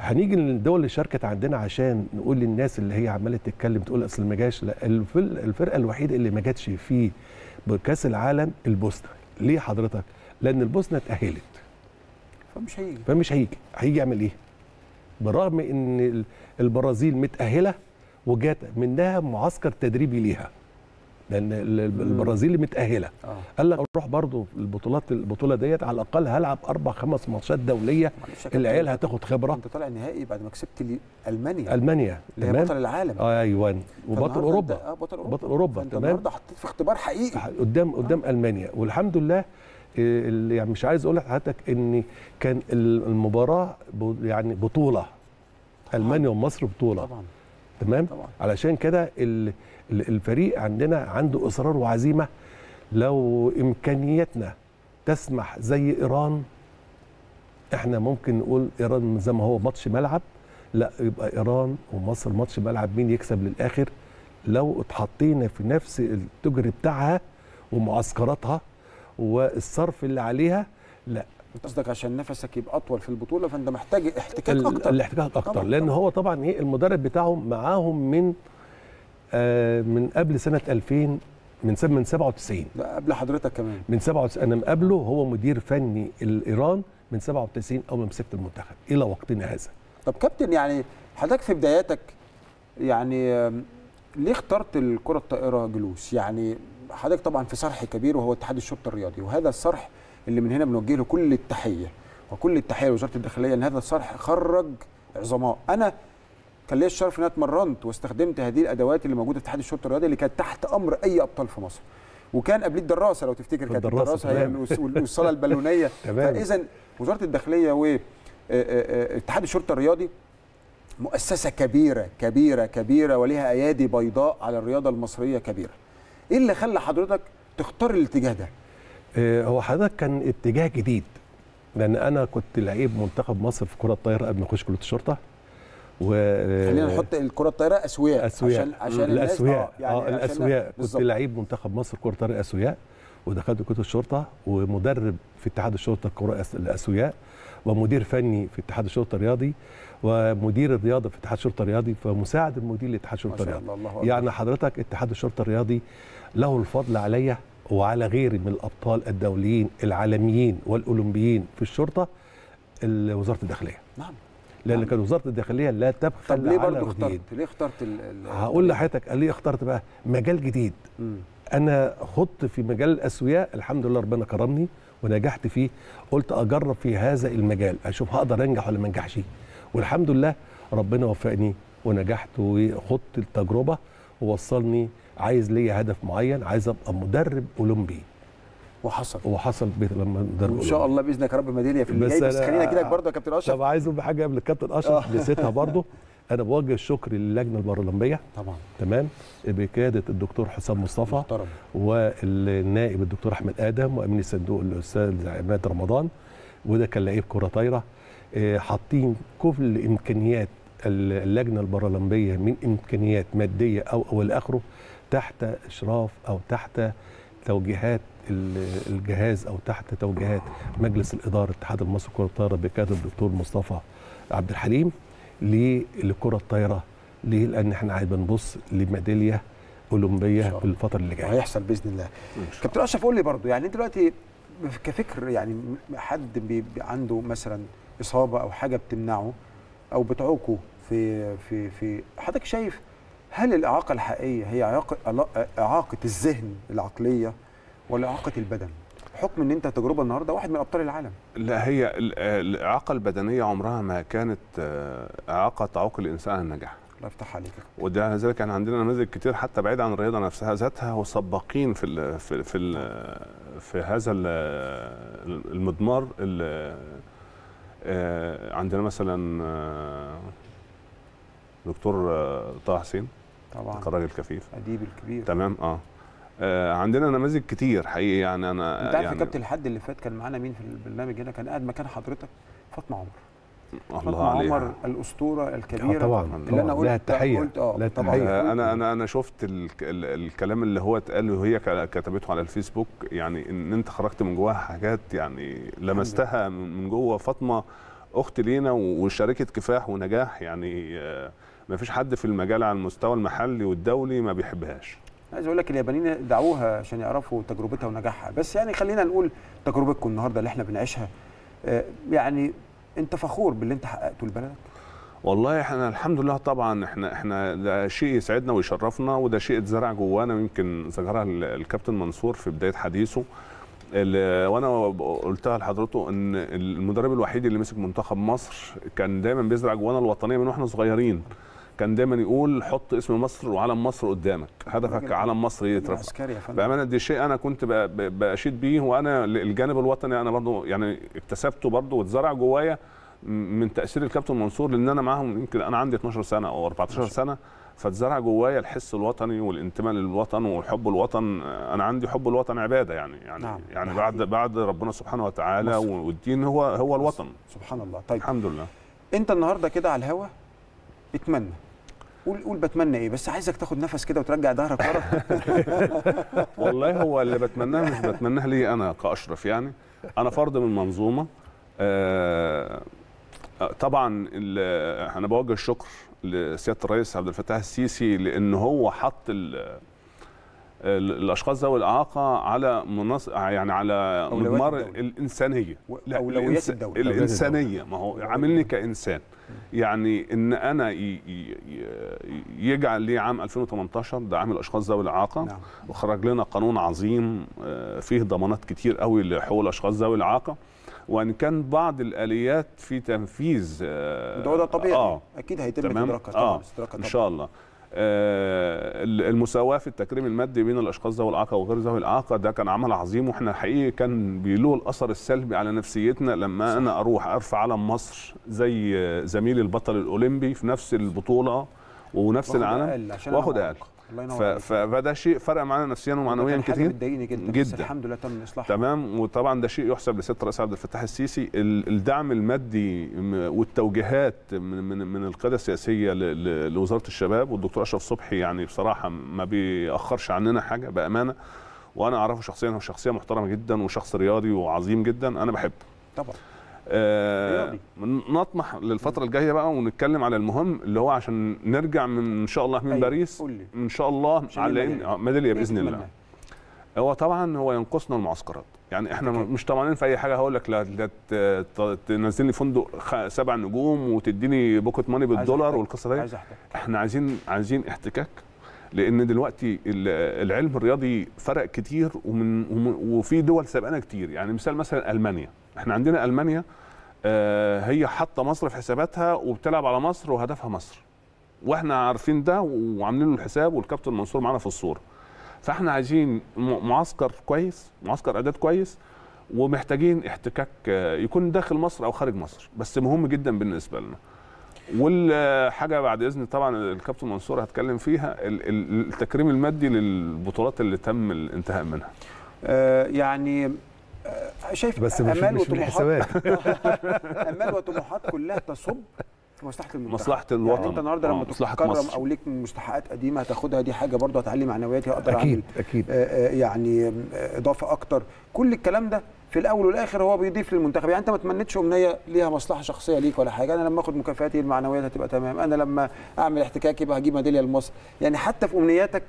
هنيجي للدول اللي شاركت عندنا عشان نقول للناس اللي هي عماله تتكلم تقول اصل ما جاش لا الفرقه الوحيده اللي ما جاتش في كاس العالم البوسنه ليه حضرتك؟ لان البوسنه اتاهلت فمش هيجي فمش هيجي هيجي يعمل ايه؟ بالرغم ان البرازيل متاهله وجات منها معسكر تدريبي ليها لان البرازيل متاهله آه. قال لك اروح برضو البطولات البطوله ديت على الاقل هلعب اربع خمس ماتشات دوليه العيال هتاخد خبره انت طالع نهائي بعد ما كسبت المانيا المانيا اللي هي بطل العالم اه ايوه وبطل اوروبا اه بطل اوروبا بطل اوروبا تمام النهارده حطيت في اختبار حقيقي قدام قدام آه. المانيا والحمد لله آه، اللي يعني مش عايز اقول لحضرتك ان كان المباراه يعني بطوله طبعًا. المانيا ومصر بطوله طبعا تمام طبعًا. علشان كده الفريق عندنا عنده اصرار وعزيمه لو امكانياتنا تسمح زي ايران احنا ممكن نقول ايران زي ما هو ماتش ملعب لا يبقى ايران ومصر ماتش ملعب مين يكسب للاخر لو اتحطينا في نفس التجر بتاعها ومعسكراتها والصرف اللي عليها لا انت قصدك عشان نفسك يبقى اطول في البطوله فانت محتاج احتكاك اكتر الاحتكاك اكتر طبعًا لان طبعًا. هو طبعا ايه المدرب بتاعهم معاهم من آه، من قبل سنه 2000 من من 97 لا قبل حضرتك كمان من 97 انا مقابله هو مدير فني الايران من 97 اول ما مسكت المنتخب الى وقتنا هذا طب كابتن يعني حضرتك في بداياتك يعني ليه اخترت الكره الطائره جلوس يعني حضرتك طبعا في صرح كبير وهو اتحاد الشرطه الرياضي وهذا الصرح اللي من هنا بنوجه له كل التحيه وكل التحيه لوزاره الداخليه ان هذا الصرح خرج عظماء انا كان ليا الشرف ان انا اتمرنت واستخدمت هذه الادوات اللي موجوده في اتحاد الشرطه الرياضي اللي كانت تحت امر اي ابطال في مصر وكان قبليه الدراسه لو تفتكر كانت الدراسه هي والصاله البالونيه فاذا وزاره الداخليه و آه، آه، آه، اتحاد الشرطه الرياضي مؤسسه كبيره كبيره كبيره ولها ايادي بيضاء على الرياضه المصريه كبيره ايه اللي خلى حضرتك تختار الاتجاه ده هو حضرتك كان اتجاه جديد لان انا كنت لعيب منتخب مصر في كره الطايره قبل ما اخش كليه الشرطه و خلينا نحط الكره الطايره اسوياء اسوياء عشان عشان الاسوياء آه يعني آه، الاسوياء كنت لعيب منتخب مصر كره طايره اسوياء ودخلت كره الشرطه ومدرب في اتحاد الشرطه الكره الاسوياء ومدير فني في اتحاد الشرطه الرياضي ومدير الرياضه في اتحاد الشرطه الرياضي فمساعد المدير لاتحاد الشرطه الرياضي الله يعني حضرتك اتحاد الشرطه الرياضي له الفضل عليا وعلى غيري من الابطال الدوليين العالميين والاولمبيين في الشرطه وزاره الداخليه نعم لان نعم. كانت وزاره الداخليه لا تبخل طب ليه برضه اخترت ليه اخترت هقول لحياتك هقول لحضرتك ليه اخترت بقى مجال جديد م. انا خضت في مجال الاسوياء الحمد لله ربنا كرمني ونجحت فيه قلت اجرب في هذا المجال اشوف هقدر انجح ولا ما انجحش والحمد لله ربنا وفقني ونجحت وخضت التجربه ووصلني عايز ليا هدف معين عايز ابقى مدرب اولمبي وحصل وحصل لما ان شاء الله باذنك يا رب ميداليه في اللي بس خلينا اجي لك برضه يا كابتن اشرف طب عايز اقول حاجه قبل الكابتن اشرف آه. نسيتها برضه انا بوجه الشكر للجنه الاولمبيه طبعا تمام بقياده الدكتور حسام مصطفى محترم. والنائب الدكتور احمد ادم وامين الصندوق الاستاذ عماد رمضان وده كان لعيب كره طايره آه، حاطين كل امكانيات اللجنه البرلمبيه من امكانيات ماديه او او اخره تحت اشراف او تحت توجيهات الجهاز او تحت توجيهات مجلس الاداره الاتحاد المصري لكره الطايره بقياده الدكتور مصطفى عبد الحليم للكره الطايره ليه؟ لان احنا عايز بنبص لميداليه اولمبيه في الفتره اللي جايه هيحصل باذن الله كابتن اشرف قول لي برضو يعني انت دلوقتي كفكر يعني حد بي عنده مثلا اصابه او حاجه بتمنعه او بتعوقه في في في حضرتك شايف هل الاعاقه الحقيقيه هي اعاقه اعاقه الذهن العقليه ولا اعاقه البدن بحكم ان انت تجربه النهارده واحد من ابطال العالم لا هي الاعاقه البدنيه عمرها ما كانت آه، اعاقه تعوق الانسان عن النجاح الله يفتح عليك وده لذلك احنا عندنا نماذج كتير حتى بعيد عن الرياضه نفسها ذاتها وسباقين في الـ في الـ في, الـ في هذا المضمار آه، عندنا مثلا آه، دكتور طه حسين طبعا الراجل الكفيف اديب الكبير تمام اه آه، عندنا نماذج كتير حقيقي يعني انا انت عارف يعني كابتن الحد اللي فات كان معانا مين في البرنامج هنا كان قاعد مكان حضرتك فاطمه عمر الله عليها عمر الاسطوره آه، الكبيره طبعا اللي انا قلت لها التحيه قلت اه لها التحيه آه، انا انا انا شفت ال ال الكلام اللي هو اتقال وهي كتبته على الفيسبوك يعني ان انت خرجت من جواها حاجات يعني لمستها من جوه فاطمه اخت لينا وشاركت كفاح ونجاح يعني ما فيش حد في المجال على المستوى المحلي والدولي ما بيحبهاش عايز اقول لك اليابانيين دعوها عشان يعرفوا تجربتها ونجاحها بس يعني خلينا نقول تجربتكم النهارده اللي احنا بنعيشها آه، يعني انت فخور باللي انت حققته لبلدك والله احنا الحمد لله طبعا احنا احنا ده شيء يسعدنا ويشرفنا وده شيء اتزرع جوانا ويمكن ذكرها الكابتن منصور في بدايه حديثه وانا قلتها لحضرته ان المدرب الوحيد اللي مسك منتخب مصر كان دايما بيزرع جوانا الوطنيه من واحنا صغيرين كان دايما يقول حط اسم مصر وعلم مصر قدامك هدفك علم مصر يترفع بامانه دي شيء انا كنت بشيد بيه وانا الجانب الوطني انا برضو يعني اكتسبته برضو واتزرع جوايا من تاثير الكابتن منصور لان انا معاهم يمكن انا عندي 12 سنه او 14 سنه فاتزرع جوايا الحس الوطني والانتماء للوطن وحب الوطن انا عندي حب الوطن عباده يعني يعني نعم. يعني بعد بعد ربنا سبحانه وتعالى مصر. والدين هو هو الوطن سبحان الله طيب الحمد لله انت النهارده كده على الهوا اتمنى قول قول بتمنى ايه بس عايزك تاخد نفس كده وترجع ظهرك ورا والله هو اللي بتمناه مش بتمناه لي انا كاشرف يعني انا فرد من منظومه آه، آه، طبعا انا بوجه الشكر لسياده الرئيس عبد الفتاح السيسي لان هو حط الاشخاص ذوي الاعاقه على منص... يعني على مضمار الانسانيه لا اولويات الإنس... الدوله الانسانيه ما هو عاملني كانسان يعني ان انا يجعل لي عام 2018 ده عام الاشخاص ذوي الاعاقه نعم. وخرج لنا قانون عظيم آه، فيه ضمانات كتير قوي لحقوق الاشخاص ذوي الاعاقه وان كان بعض الاليات في تنفيذ آه، ده طبيعي آه. اكيد هيتم تدركها آه. طبعا ان شاء الله آه، المساواه في التكريم المادي بين الاشخاص ذوي الاعاقه وغير ذوي الاعاقه ده كان عمل عظيم واحنا حقيقي كان بيلوه الاثر السلبي على نفسيتنا لما انا اروح ارفع علم مصر زي زميلي البطل الاولمبي في نفس البطوله ونفس العالم واخد اقل الله ينور فده شيء فرق معانا نفسيا ومعنويا كتير جدا, بس الحمد لله تم اصلاحه تمام وطبعا ده شيء يحسب لسياده الرئيس عبد الفتاح السيسي الدعم المادي والتوجيهات من من, من القياده السياسيه لوزاره الشباب والدكتور اشرف صبحي يعني بصراحه ما بيأخرش عننا حاجه بامانه وانا اعرفه شخصيا هو شخصيه محترمه جدا وشخص رياضي وعظيم جدا انا بحبه طبعا آه، نطمح للفتره الجايه بقى ونتكلم على المهم اللي هو عشان نرجع من ان شاء الله من طيب، باريس ان شاء الله على ميداليه باذن الله هو طبعا هو ينقصنا المعسكرات يعني احنا مش طمعانين في اي حاجه هقول لك لا تنزل لي فندق سبع نجوم وتديني بوكت ماني بالدولار والقصه دي احنا عايزين عايزين احتكاك لان دلوقتي العلم الرياضي فرق كتير ومن وفي دول سابقانا كتير يعني مثال مثلا المانيا احنا عندنا المانيا آه، هي حاطه مصر في حساباتها وبتلعب على مصر وهدفها مصر واحنا عارفين ده وعاملين له الحساب والكابتن منصور معانا في الصوره فاحنا عايزين معسكر كويس معسكر اعداد كويس ومحتاجين احتكاك آه، يكون داخل مصر او خارج مصر بس مهم جدا بالنسبه لنا والحاجه بعد اذن طبعا الكابتن منصور هتكلم فيها التكريم المادي للبطولات اللي تم الانتهاء منها آه، يعني آه، شايف بس مش امال وطموحات امال وطموحات كلها تصب في مصلحه المنتخب مصلحه يعني الوطن يعني انت النهارده لما آه، تتكرم او ليك مستحقات قديمه هتاخدها دي حاجه برضه هتعلي معنوياتي اقدر اكيد اعمل اكيد يعني اضافه اكتر كل الكلام ده في الاول والاخر هو بيضيف للمنتخب يعني انت ما تمنتش امنيه ليها مصلحه شخصيه ليك ولا حاجه انا لما اخد مكافاتي المعنويات هتبقى تمام انا لما اعمل احتكاكي يبقى هجيب ميداليه لمصر يعني حتى في امنياتك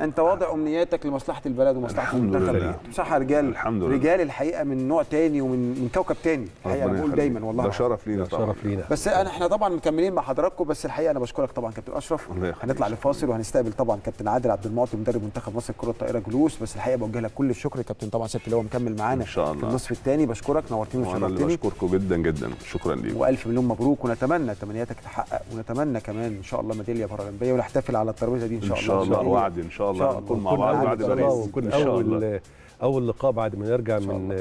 انت واضع امنياتك لمصلحه البلد ومصلحه المنتخب بصراحه رجال الحمد لله. رجال الحقيقه من نوع تاني ومن من كوكب تاني الحقيقه بقول دايما والله ده شرف لينا طبعا شرف لينا بس انا احنا طبعا مكملين مع حضراتكم بس الحقيقه انا بشكرك طبعا كابتن اشرف هنطلع لفاصل وهنستقبل طبعا كابتن عادل عبد المعطي مدرب منتخب مصر كره الطائره جلوس بس الحقيقه بوجه لك كل الشكر كابتن طبعا سيف اللي هو مكمل معانا ان شاء الله في النصف الثاني بشكرك نورتني وشرفتني بشكركم جدا جدا شكرا ليك والف مليون مبروك ونتمنى تمنياتك تتحقق ونتمنى كمان ان شاء الله ميداليه بارالمبيه ونحتفل على الترابيزه دي ان شاء الله ان شاء الله وعد ان شاء شاء الله نكون مع بعض بعد باريس طيب. وكل اول اول لقاء بعد ما نرجع من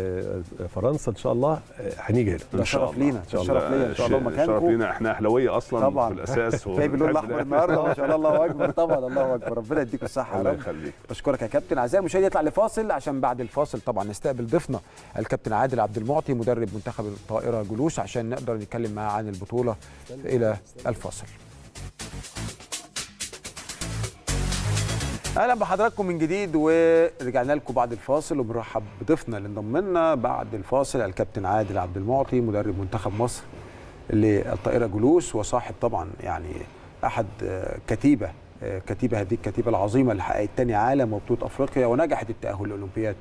فرنسا ان شاء الله هنيجي هنا ان شاء الله لينا شرف لينا ان شاء الله مكانكم شرف لينا احنا اهلاويه اصلا طبعا. في الاساس طبعا جايب اللون الاحمر النهارده ما شاء الله الله اكبر طبعا الله اكبر ربنا يديك الصحه الله يخليك بشكرك يا كابتن اعزائي المشاهدين يطلع لفاصل عشان بعد الفاصل طبعا نستقبل ضيفنا الكابتن عادل عبد المعطي مدرب منتخب الطائره جلوس عشان نقدر نتكلم معاه عن البطوله الى الفاصل اهلا بحضراتكم من جديد ورجعنا لكم بعد الفاصل وبنرحب بضيفنا اللي انضم لنا بعد الفاصل الكابتن عادل عبد المعطي مدرب منتخب مصر للطائره جلوس وصاحب طبعا يعني احد آه، كتيبه آه، كتيبه هذه الكتيبه العظيمه اللي حققت ثاني عالم وبطوله افريقيا ونجحت التاهل لاولمبياد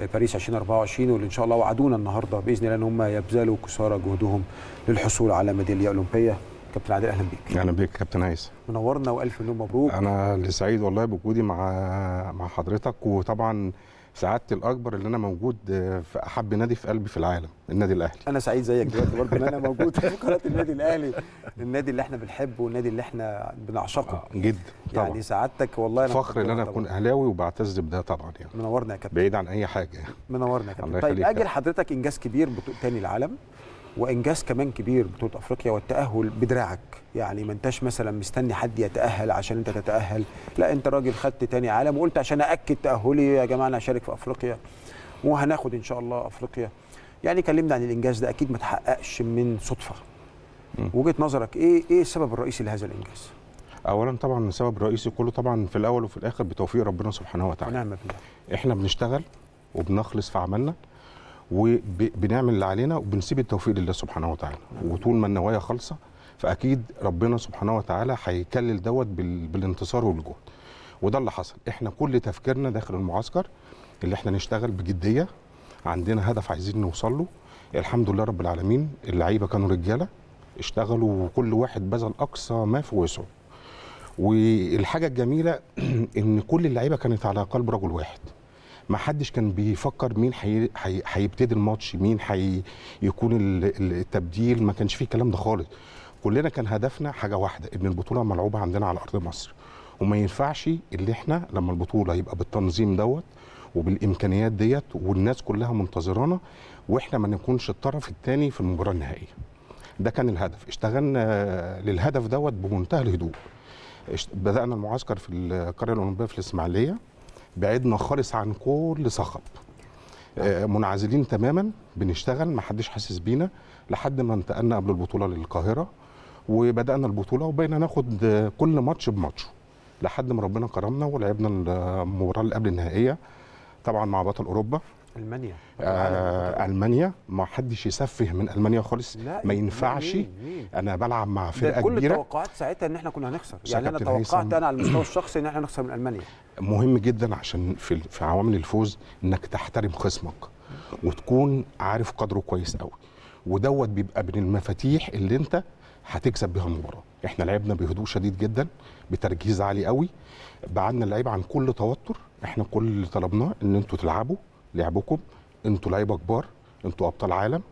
آه، باريس 2024 واللي ان شاء الله وعدونا النهارده باذن الله ان هم يبذلوا كسارى جهدهم للحصول على ميداليه اولمبيه كابتن عادل اهلا بيك اهلا بيك كابتن عيسى منورنا والف مليون مبروك انا اللي سعيد والله بوجودي مع مع حضرتك وطبعا سعادتي الاكبر ان انا موجود في احب نادي في قلبي في العالم النادي الاهلي انا سعيد زيك دلوقتي برضه ان انا موجود في قناه النادي الاهلي النادي اللي احنا بنحبه والنادي اللي احنا بنعشقه آه، جدا يعني طبعا يعني سعادتك والله أنا فخر ان انا اكون اهلاوي وبعتز بده طبعا يعني منورنا يا كابتن بعيد عن اي حاجه منورنا يا كابتن طيب اجل حضرتك انجاز كبير بطوله تاني العالم وانجاز كمان كبير بطوله افريقيا والتاهل بدراعك يعني ما انتش مثلا مستني حد يتاهل عشان انت تتاهل لا انت راجل خدت تاني عالم وقلت عشان ااكد تاهلي يا جماعه انا هشارك في افريقيا وهناخد ان شاء الله افريقيا يعني كلمنا عن الانجاز ده اكيد ما تحققش من صدفه وجهه نظرك ايه ايه السبب الرئيسي لهذا الانجاز اولا طبعا السبب الرئيسي كله طبعا في الاول وفي الاخر بتوفيق ربنا سبحانه وتعالى نعم بالله احنا بنشتغل وبنخلص في عملنا وبنعمل اللي علينا وبنسيب التوفيق لله سبحانه وتعالى وطول ما النوايا خالصه فاكيد ربنا سبحانه وتعالى هيكلل دوت بالانتصار والجهد وده اللي حصل احنا كل تفكيرنا داخل المعسكر اللي احنا نشتغل بجديه عندنا هدف عايزين نوصل له الحمد لله رب العالمين اللعيبه كانوا رجاله اشتغلوا وكل واحد بذل اقصى ما في وسعه والحاجه الجميله ان كل اللعيبه كانت على قلب رجل واحد ما حدش كان بيفكر مين هيبتدي الماتش مين هيكون التبديل ما كانش فيه الكلام ده خالص كلنا كان هدفنا حاجه واحده ان البطوله ملعوبه عندنا على ارض مصر وما ينفعش اللي احنا لما البطوله يبقى بالتنظيم دوت وبالامكانيات ديت والناس كلها منتظرانا واحنا ما نكونش الطرف الثاني في المباراه النهائيه ده كان الهدف اشتغلنا للهدف دوت بمنتهى الهدوء بدانا المعسكر في القريه الاولمبيه في الاسماعيليه بعدنا خالص عن كل صخب آه، منعزلين تماما بنشتغل ما حدش حاسس بينا لحد ما انتقلنا قبل البطوله للقاهره وبدانا البطوله وبقينا ناخد كل ماتش بماتشه لحد ما ربنا كرمنا ولعبنا المباراه اللي قبل النهائيه طبعا مع بطل اوروبا المانيا آه المانيا ما حدش يسفه من المانيا خالص ما ينفعش انا بلعب مع فرقه كبيره كل التوقعات ساعتها ان احنا كنا هنخسر يعني انا توقعت انا على المستوى الشخصي ان احنا نخسر من المانيا مهم جدا عشان في, في عوامل الفوز انك تحترم خصمك وتكون عارف قدره كويس قوي ودوت بيبقى من المفاتيح اللي انت هتكسب بيها المباراه احنا لعبنا بهدوء شديد جدا بتركيز عالي قوي بعدنا اللعيبه عن كل توتر احنا كل اللي طلبناه ان انتوا تلعبوا لعبكم انتوا لعيبه كبار انتوا ابطال عالم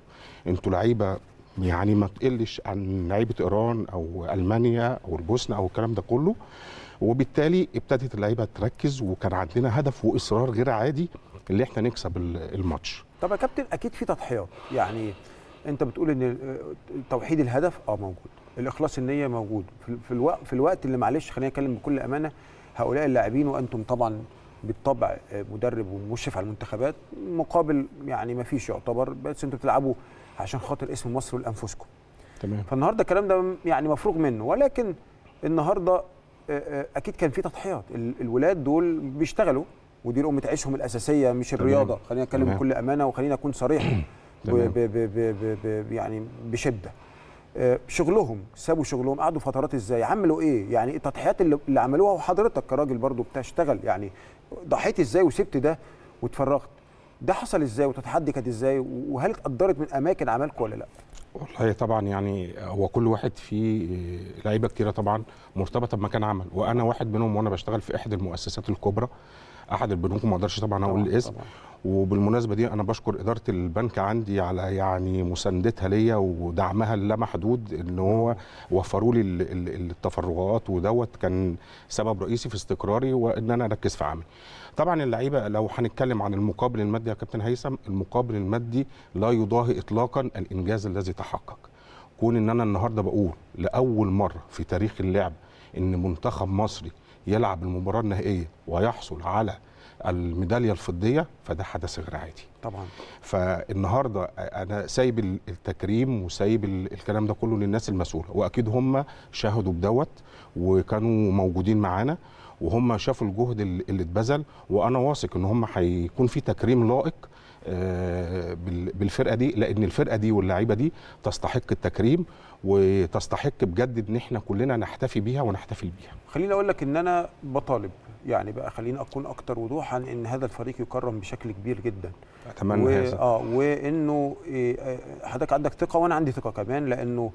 انتوا لعيبه يعني ما تقلش عن لعيبه ايران او المانيا او البوسنه او الكلام ده كله وبالتالي ابتدت اللعيبه تركز وكان عندنا هدف واصرار غير عادي اللي احنا نكسب الماتش طب يا كابتن اكيد في تضحيات يعني انت بتقول ان توحيد الهدف اه موجود الاخلاص النيه موجود في الوقت في الوقت اللي معلش خليني اتكلم بكل امانه هؤلاء اللاعبين وانتم طبعا بالطبع آه، مدرب ومشرف على المنتخبات مقابل يعني ما فيش يعتبر بس انتوا بتلعبوا عشان خاطر اسم مصر لانفسكم تمام فالنهارده الكلام ده يعني مفروغ منه ولكن النهارده اكيد كان في تضحيات الولاد دول بيشتغلوا ودي الام تعيشهم الاساسيه مش الرياضه خلينا نتكلم بكل امانه وخلينا اكون صريح بـ بـ بـ بـ بـ يعني بشده آه، شغلهم سابوا شغلهم قعدوا فترات ازاي عملوا ايه يعني التضحيات اللي, اللي عملوها وحضرتك كراجل برضو بتشتغل يعني ضحيت ازاي وسبت ده واتفرغت ده حصل ازاي وتتحدي كانت ازاي وهل اتقدرت من اماكن عملكم ولا لا والله طبعا يعني هو كل واحد فيه لعيبه كتيره طبعا مرتبطه بمكان عمل وانا واحد منهم وانا بشتغل في احد المؤسسات الكبرى احد البنوك ما اقدرش طبعا اقول الاسم وبالمناسبه دي انا بشكر اداره البنك عندي على يعني مساندتها ليا ودعمها اللا محدود ان هو وفروا لي التفرغات ودوت كان سبب رئيسي في استقراري وان انا اركز في عملي طبعا اللعيبه لو هنتكلم عن المقابل المادي يا كابتن هيثم المقابل المادي لا يضاهي اطلاقا الانجاز الذي تحقق كون ان انا النهارده بقول لاول مره في تاريخ اللعب ان منتخب مصري يلعب المباراه النهائيه ويحصل على الميداليه الفضيه فده حدث غير عادي طبعا فالنهارده انا سايب التكريم وسايب الكلام ده كله للناس المسؤوله واكيد هم شاهدوا بدوت وكانوا موجودين معانا وهم شافوا الجهد اللي اتبذل وانا واثق ان هم هيكون في تكريم لائق آه، بالفرقه دي لان الفرقه دي واللعيبه دي تستحق التكريم وتستحق بجد ان احنا كلنا نحتفي بيها ونحتفل بيها خليني اقول لك ان انا بطالب يعني بقى خليني اكون اكتر وضوحا ان هذا الفريق يكرم بشكل كبير جدا اتمنى و... هذا اه وانه آه، حضرتك عندك ثقه وانا عندي ثقه كمان لانه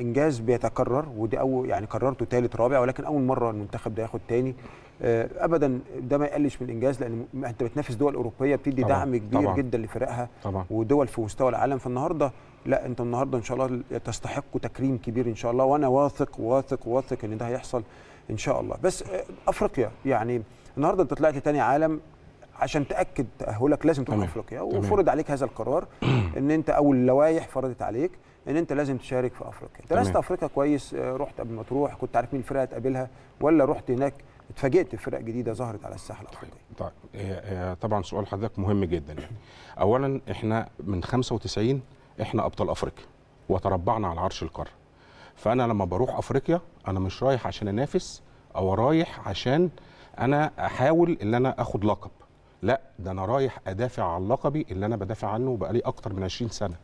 انجاز بيتكرر ودي اول يعني كررته ثالث رابع ولكن اول مره المنتخب ده ياخد ثاني آه، ابدا ده ما يقلش من الانجاز لان انت بتنافس دول اوروبيه بتدي طبعًا دعم كبير طبعًا جدا لفرقها طبعًا ودول في مستوى العالم فالنهارده لا انت النهارده ان شاء الله تستحق تكريم كبير ان شاء الله وانا واثق واثق واثق ان ده هيحصل ان شاء الله بس آه، افريقيا يعني النهارده انت طلعت تاني عالم عشان تاكد تاهلك لازم تروح افريقيا وفرض عليك هذا القرار ان انت او اللوائح فرضت عليك ان انت لازم تشارك في افريقيا درست افريقيا كويس آه، رحت قبل ما تروح كنت عارف مين الفرقه هتقابلها ولا رحت هناك اتفاجئت بفرق جديده ظهرت على الساحه الافريقيه طيب. طيب. طبعا سؤال حضرتك مهم جدا يعني. اولا احنا من 95 احنا ابطال افريقيا وتربعنا على عرش القاره فانا لما بروح افريقيا انا مش رايح عشان انافس او رايح عشان انا احاول ان انا اخد لقب لا ده انا رايح ادافع عن لقبي اللي انا بدافع عنه بقالي اكتر من 20 سنه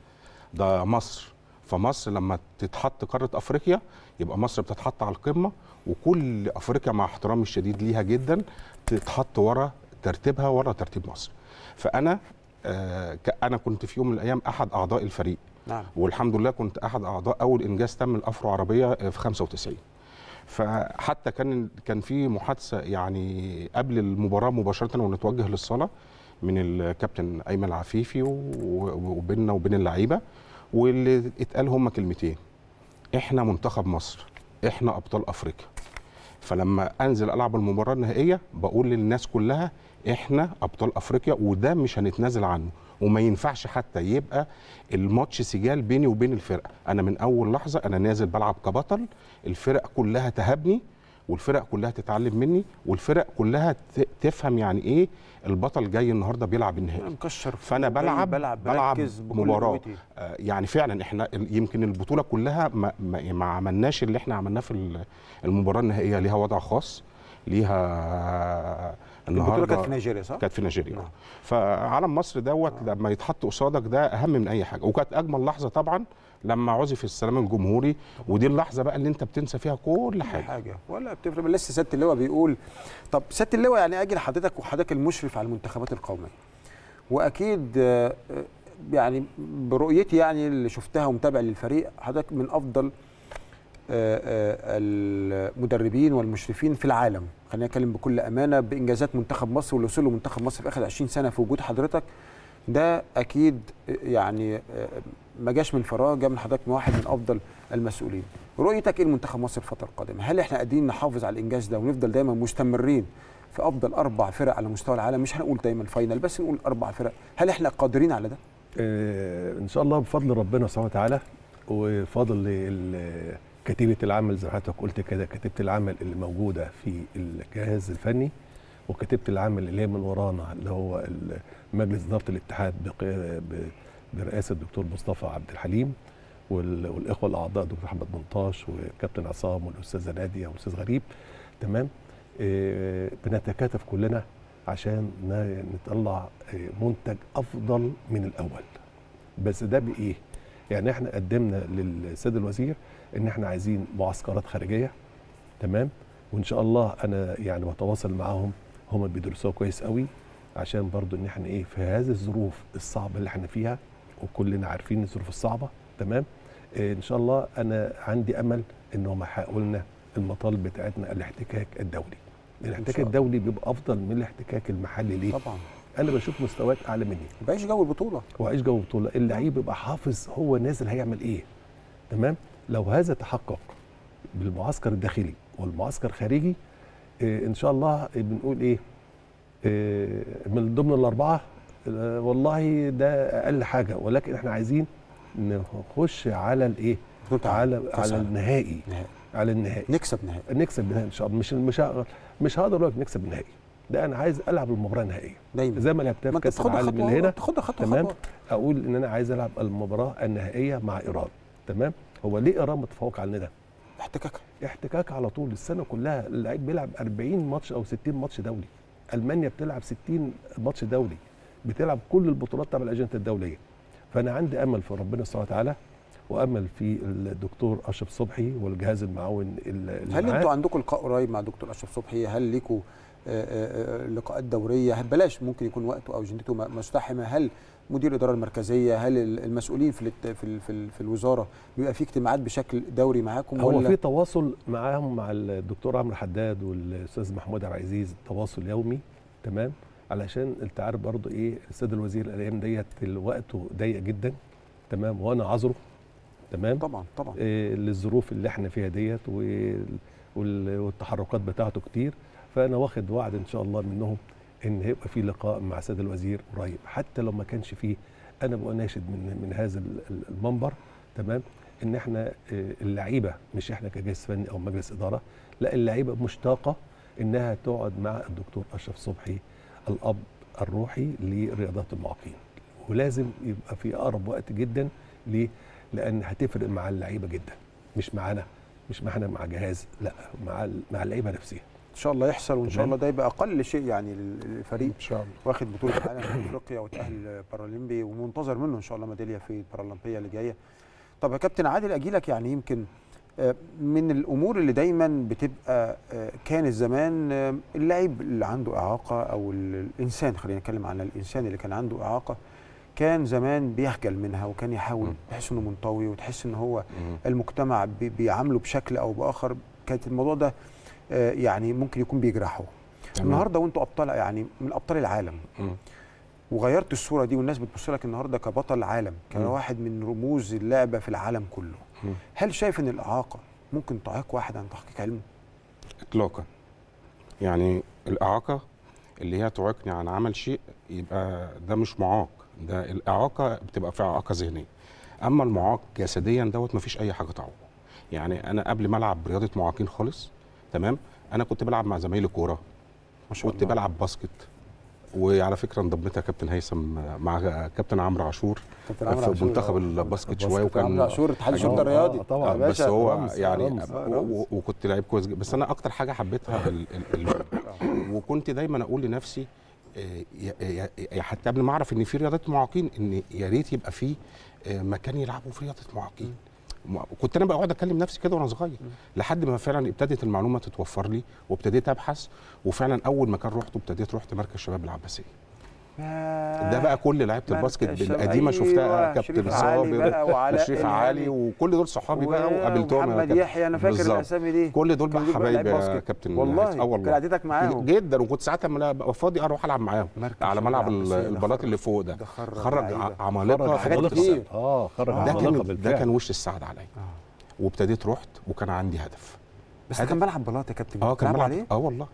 ده مصر فمصر لما تتحط قاره افريقيا يبقى مصر بتتحط على القمه وكل افريقيا مع احترامي الشديد ليها جدا تتحط ورا ترتيبها ورا ترتيب مصر فانا آه، انا كنت في يوم من الايام احد اعضاء الفريق نعم. والحمد لله كنت احد اعضاء اول انجاز تم الافرو عربيه في 95 فحتى كان كان في محادثه يعني قبل المباراه مباشره ونتوجه للصاله من الكابتن ايمن العفيفي وبيننا وبين اللعيبه واللي اتقال هم كلمتين احنا منتخب مصر احنا ابطال افريقيا فلما انزل العب المباراه النهائيه بقول للناس كلها احنا ابطال افريقيا وده مش هنتنازل عنه وما ينفعش حتى يبقى الماتش سجال بيني وبين الفرقه انا من اول لحظه انا نازل بلعب كبطل الفرق كلها تهبني والفرق كلها تتعلم مني والفرق كلها تفهم يعني ايه البطل جاي النهارده بيلعب النهائي مكشر فانا بلعب بلعب, بلعب مباراه آه يعني فعلا احنا يمكن البطوله كلها ما, ما, ما عملناش اللي احنا عملناه في المباراه النهائيه ليها وضع خاص ليها البطوله كانت في نيجيريا صح؟ كانت في نيجيريا نعم. فعلم مصر دوت نعم. لما يتحط قصادك ده اهم من اي حاجه وكانت اجمل لحظه طبعا لما عزف السلام الجمهوري ودي اللحظه بقى اللي انت بتنسى فيها كل حاجه حاجه ولا بتفرق لسه سياده اللواء بيقول طب سياده اللواء يعني اجي لحضرتك وحضرتك المشرف على المنتخبات القوميه واكيد آه، آه، يعني برؤيتي يعني اللي شفتها ومتابع للفريق حضرتك من افضل آه، المدربين والمشرفين في العالم خلينا نتكلم بكل امانه بانجازات منتخب مصر والوصول منتخب مصر في اخر 20 سنه في وجود حضرتك ده اكيد يعني آه، ما جاش من فراغ جاء من حضرتك من واحد من افضل المسؤولين رؤيتك ايه لمنتخب مصر الفتره القادمه هل احنا قادرين نحافظ على الانجاز ده ونفضل دايما مستمرين في افضل اربع فرق على مستوى العالم مش هنقول دايما فاينل بس نقول اربع فرق هل احنا قادرين على ده آه، ان شاء الله بفضل ربنا سبحانه وتعالى وفضل كتيبه العمل زي ما حضرتك قلت كده كتيبه العمل اللي موجوده في الجهاز الفني وكتيبه العمل اللي هي من ورانا اللي هو مجلس اداره الاتحاد برئاسه الدكتور مصطفى عبد الحليم والاخوه الاعضاء دكتور احمد منطاش وكابتن عصام والاستاذه ناديه والاستاذ غريب تمام آه، بنتكاتف كلنا عشان نطلع آه، منتج افضل من الاول بس ده بايه؟ يعني احنا قدمنا للسيد الوزير ان احنا عايزين معسكرات خارجيه تمام وان شاء الله انا يعني بتواصل معاهم هم بيدرسوها كويس قوي عشان برضو ان احنا ايه في هذه الظروف الصعبه اللي احنا فيها وكلنا عارفين الظروف الصعبه تمام إيه ان شاء الله انا عندي امل ان هم لنا المطالب بتاعتنا الاحتكاك الدولي الاحتكاك الدولي بيبقى افضل من الاحتكاك المحلي ليه طبعا انا بشوف مستويات اعلى مني بعيش جو البطوله وعيش جو البطوله اللعيب يبقى حافظ هو نازل هيعمل ايه تمام لو هذا تحقق بالمعسكر الداخلي والمعسكر الخارجي إيه ان شاء الله آه، بنقول ايه, إيه من ضمن الاربعه إيه والله ده اقل حاجه ولكن احنا عايزين نخش على الايه على على النهائي نهائي. على النهائي نكسب نهائي نكسب نهائي ان شاء الله مش مش مش هقدر اقول نكسب نهائي ده انا عايز العب المباراه النهائيه دايما زي ما لعبتها في كاس العالم اللي هنا تاخدها خطوه تمام خطوة. اقول ان انا عايز العب المباراه النهائيه مع ايران تمام هو ليه ايران متفوق علينا ده؟ احتكاك احتكاك على طول السنه كلها اللعيب بيلعب 40 ماتش او 60 ماتش دولي المانيا بتلعب 60 ماتش دولي بتلعب كل البطولات تبع الاجنده الدوليه فانا عندي امل في ربنا سبحانه وتعالى وامل في الدكتور اشرف صبحي والجهاز المعاون اللي هل انتوا عندكم لقاء قريب مع دكتور اشرف صبحي هل ليكوا لقاءات دوريه بلاش ممكن يكون وقته او اجندته مستحمه هل مدير الاداره المركزيه هل المسؤولين في في في الوزاره بيبقى في اجتماعات بشكل دوري معاكم هو في تواصل معاهم مع الدكتور عمرو حداد والاستاذ محمود عبد العزيز تواصل يومي تمام علشان انت عارف برضه ايه السيد الوزير الايام ديت وقته ضيق جدا تمام وانا عذره تمام طبعا طبعا إيه للظروف اللي احنا فيها ديت والتحركات بتاعته كتير فانا واخد وعد ان شاء الله منهم ان هيبقى في لقاء مع السيد الوزير قريب حتى لو ما كانش فيه انا بقى ناشد من من هذا المنبر تمام ان احنا آه، اللعيبه مش احنا كجهاز فني او مجلس اداره لا اللعيبه مشتاقه انها تقعد مع الدكتور اشرف صبحي الاب الروحي لرياضات المعاقين ولازم يبقى في اقرب وقت جدا ليه؟ لان هتفرق مع اللعيبه جدا مش معانا مش معانا مع جهاز لا مع مع اللعيبه نفسها ان شاء الله يحصل وان شاء الله ده يبقى اقل شيء يعني للفريق ان شاء الله واخد بطوله العالم افريقيا وتاهل بارالمبي ومنتظر منه ان شاء الله ميداليه في البارالمبيه اللي جايه طب يا كابتن عادل اجي لك يعني يمكن آه، من الامور اللي دايما بتبقى آه، كانت زمان اللاعب آه، اللي عنده اعاقه او الانسان خلينا نتكلم عن الانسان اللي كان عنده اعاقه كان زمان بيخجل منها وكان يحاول تحس انه منطوي وتحس ان هو المجتمع بيعامله بشكل او باخر كانت الموضوع ده آه، يعني ممكن يكون بيجرحه النهارده وانتوا ابطال يعني من ابطال العالم وغيرت الصوره دي والناس بتبص لك النهارده كبطل عالم كواحد من رموز اللعبه في العالم كله هل شايف ان الاعاقه ممكن تعيق واحد عن تحقيق علمه اطلاقا يعني الاعاقه اللي هي تعيقني عن عمل شيء يبقى ده مش معاق ده الاعاقه بتبقى في اعاقه ذهنيه اما المعاق جسديا دوت مفيش اي حاجه تعوقه يعني انا قبل ما العب رياضه معاقين خالص تمام انا كنت بلعب مع زمايلي كوره ما شاء الله كنت بلعب باسكت وعلى فكره انضميت يا كابتن هيثم مع كابتن عمرو عاشور في منتخب آه، الباسكت شويه وكان عمرو عاشور اتحاد الشرطه آه، الرياضي آه، طبعا بس باشا هو رمز يعني رمز وكنت لعيب كويس بس انا اكتر حاجه حبيتها وكنت دايما اقول لنفسي حتى قبل ما اعرف ان في رياضات معاقين ان يا ريت يبقى في مكان يلعبوا في رياضه معاقين كنت انا بقعد اكلم نفسي كده وانا صغير لحد ما فعلا ابتدت المعلومه تتوفر لي وابتديت ابحث وفعلا اول مكان رحته ابتديت رحت مركز شباب العباسيه آه، ده بقى كل لعيبه الباسكت القديمه شفتها آه، كابتن صابر وشريف علي وكل دول صحابي بقى وقابلتهم محمد يحيى انا فاكر الاسامي دي كل دول بقى حبايبي يا كابتن والله قعدتك معاهم جدا وكنت ساعات لما ابقى فاضي اروح العب معاهم على ملعب البلاط اللي فوق ده خرج عمالقه حاجات كتير اه خرج عمالقه ده كان وش السعد عليا آه. وابتديت رحت وكان عندي هدف بس كان بلعب بلاط يا كابتن اه كان بلعب اه والله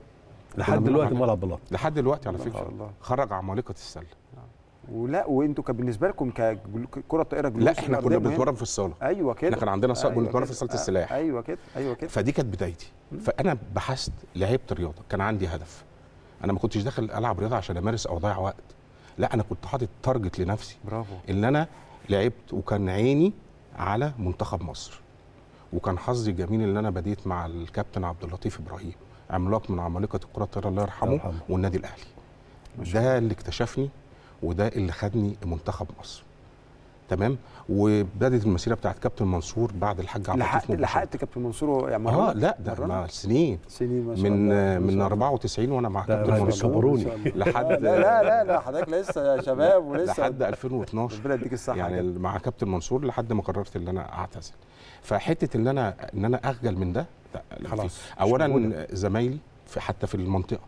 لحد دلوقتي ملعب بلاط لحد دلوقتي على فكره الله. خرج عمالقه السله ولا وانتوا كان بالنسبه لكم ككره طائره لا احنا كنا بنتمرن في الصاله ايوه كده احنا كان عندنا صاله أيوة بنتمرن في صاله السلاح ايوه كده ايوه كده فدي كانت بدايتي فانا بحثت لعبت رياضه كان عندي هدف انا ما كنتش داخل العب رياضه عشان امارس او اضيع وقت لا انا كنت حاطط تارجت لنفسي برافو ان انا لعبت وكان عيني على منتخب مصر وكان حظي جميل ان انا بديت مع الكابتن عبد اللطيف ابراهيم عملاق من عمالقه الكره الطايره الله يرحمه والنادي الاهلي ده اللي اكتشفني وده اللي خدني منتخب مصر تمام وبدات المسيره بتاعت كابتن منصور بعد الحاج عبد لحقت لحقت كابتن منصور يعني اه لا ده مع سنين سنين ما شاء الله من الله. من 94 وانا مع كابتن منصور لحد لا لا لا, لا حضرتك لسه يا شباب ولسه لحد 2012 ربنا يديك الصحه يعني مع كابتن منصور لحد ما قررت ان انا اعتزل فحته ان انا ان انا اخجل من ده خلاص اولا زمايلي في حتى في المنطقه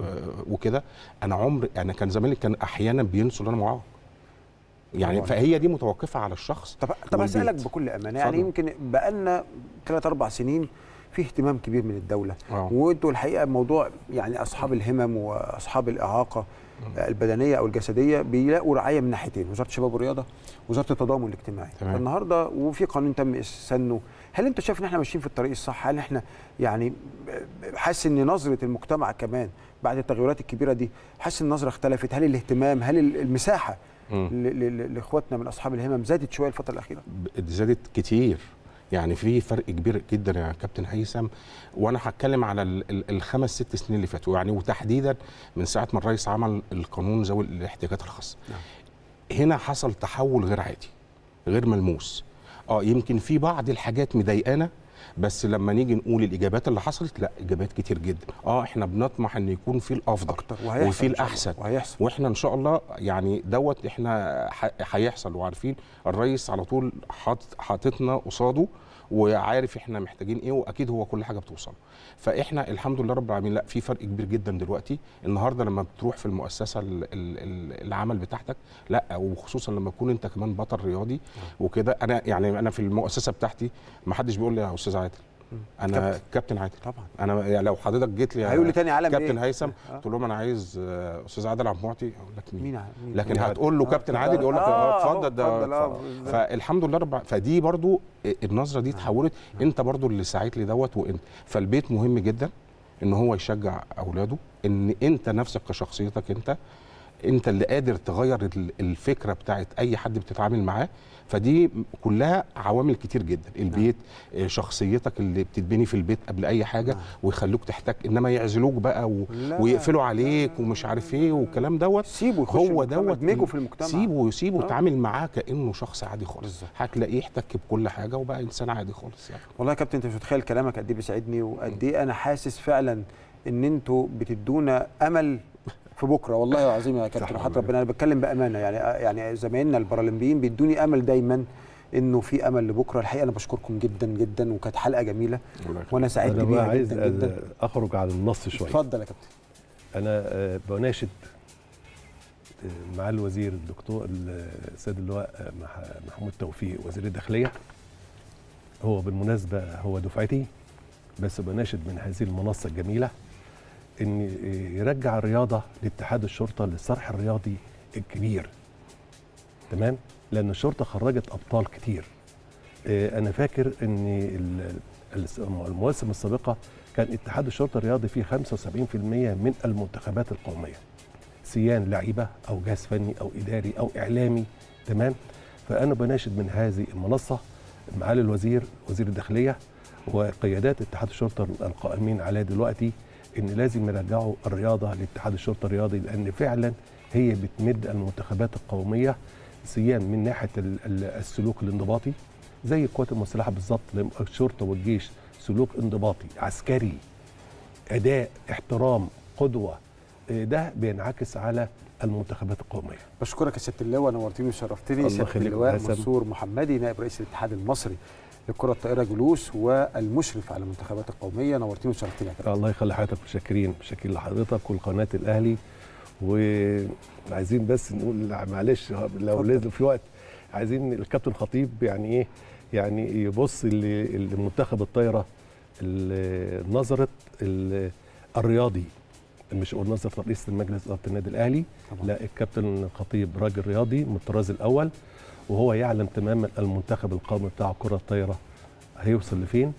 آه، وكده انا عمر انا كان زمايلي كان احيانا بينسوا ان انا معاق يعني فهي دي متوقفه على الشخص طب طب اسالك بكل امانه يعني يمكن بقالنا ثلاث اربع سنين في اهتمام كبير من الدوله وانتوا الحقيقه موضوع يعني اصحاب الهمم واصحاب الاعاقه آه، البدنيه او الجسديه بيلاقوا رعايه من ناحيتين وزاره الشباب والرياضه وزاره التضامن الاجتماعي النهارده وفي قانون تم سنه هل انت شايف ان احنا ماشيين في الطريق الصح هل احنا يعني حاسس ان نظره المجتمع كمان بعد التغيرات الكبيره دي حاسس النظره اختلفت هل الاهتمام هل المساحه لاخواتنا من اصحاب الهمم زادت شويه الفتره الاخيره زادت كتير يعني في فرق كبير جدا يا كابتن هيثم وانا هتكلم على الخمس ست سنين اللي فاتوا يعني وتحديدا من ساعه ما الرئيس عمل القانون ذوي الاحتياجات الخاصه نعم. هنا حصل تحول غير عادي غير ملموس اه يمكن في بعض الحاجات مضايقانا بس لما نيجي نقول الاجابات اللي حصلت لا اجابات كتير جدا اه احنا بنطمح ان يكون في الافضل وهيحصل وفي الاحسن وهيحصل. واحنا ان شاء الله يعني دوت احنا هيحصل وعارفين الرئيس على طول حاططنا قصاده وعارف احنا محتاجين ايه واكيد هو كل حاجه بتوصل فاحنا الحمد لله رب العالمين لا في فرق كبير جدا دلوقتي النهارده لما بتروح في المؤسسه العمل بتاعتك لا وخصوصا لما تكون انت كمان بطل رياضي نعم. وكده انا يعني انا في المؤسسه بتاعتي ما حدش بيقول لي يا استاذ عادل انا كابتن, كابتن عادل طبعا انا لو حضرتك جيت لي هيقول لي تاني عالم كابتن إيه؟ هيثم آه. قلت لهم انا عايز آه، استاذ عادل عبد المعطي اقول لك مين, مين, مين لكن هتقول له آه كابتن عادل يقول لك آه، اتفضل ده فالحمد لله رب فدي برضو النظره دي اتحولت انت برضو اللي ساعدت لي دوت وانت فالبيت مهم جدا ان هو يشجع اولاده ان انت نفسك كشخصيتك انت انت اللي قادر تغير الفكره بتاعت اي حد بتتعامل معاه فدي كلها عوامل كتير جدا نعم. البيت نعم. شخصيتك اللي بتتبني في البيت قبل اي حاجه نعم. ويخلوك تحتاج انما يعزلوك بقى و... ويقفلوا عليك لا. ومش عارف ايه والكلام دوت سيبه هو دوت ميجو في المجتمع سيبه سيبه اتعامل آه. معاه كانه شخص عادي خالص هتلاقيه احتك بكل حاجه وبقى انسان عادي خالص يعني والله يا كابتن انت مش متخيل كلامك قد ايه بيسعدني وقد ايه انا حاسس فعلا ان انتوا بتدونا امل في بكره والله العظيم يا كابتن وحياه ربنا انا بتكلم بامانه يعني آه، يعني زمايلنا البارالمبيين بيدوني امل دايما انه في امل لبكره الحقيقه انا بشكركم جدا جدا وكانت حلقه جميله وانا سعدت بيها جدا جدا جدا آه، اخرج عن النص شويه اتفضل يا كابتن انا آه، بناشد مع الوزير الدكتور السيد اللواء محمود توفيق وزير الداخليه هو بالمناسبه هو دفعتي بس بناشد من هذه المنصه الجميله ان يرجع الرياضه لاتحاد الشرطه للصرح الرياضي الكبير تمام لان الشرطه خرجت ابطال كتير آه، انا فاكر ان المواسم السابقه كان اتحاد الشرطه الرياضي فيه 75% من المنتخبات القوميه سيان لعيبه او جهاز فني او اداري او اعلامي تمام فانا بناشد من هذه المنصه معالي الوزير وزير الداخليه وقيادات اتحاد الشرطه القائمين عليه دلوقتي ان لازم يرجعوا الرياضه لاتحاد الشرطه الرياضي لان فعلا هي بتمد المنتخبات القوميه سيان من ناحيه السلوك الانضباطي زي القوات المسلحه بالظبط الشرطه والجيش سلوك انضباطي عسكري اداء احترام قدوه آه، ده بينعكس على المنتخبات القوميه. بشكرك يا سياده اللواء نورتني وشرفتني سياده اللواء منصور محمدي نائب رئيس الاتحاد المصري للكره الطائره جلوس والمشرف على المنتخبات القوميه نورتيني وشرفتيني يا الله يخلي حضرتك متشكرين متشكرين لحضرتك ولقناه الاهلي وعايزين بس نقول معلش لو لازم في وقت عايزين الكابتن خطيب يعني ايه يعني يبص لمنتخب الطايره نظره الرياضي مش اقول نظره رئيس المجلس اداره النادي الاهلي لا الكابتن خطيب راجل رياضي من الطراز الاول وهو يعلم تماما المنتخب القومي بتاع كره الطايره هيوصل لفين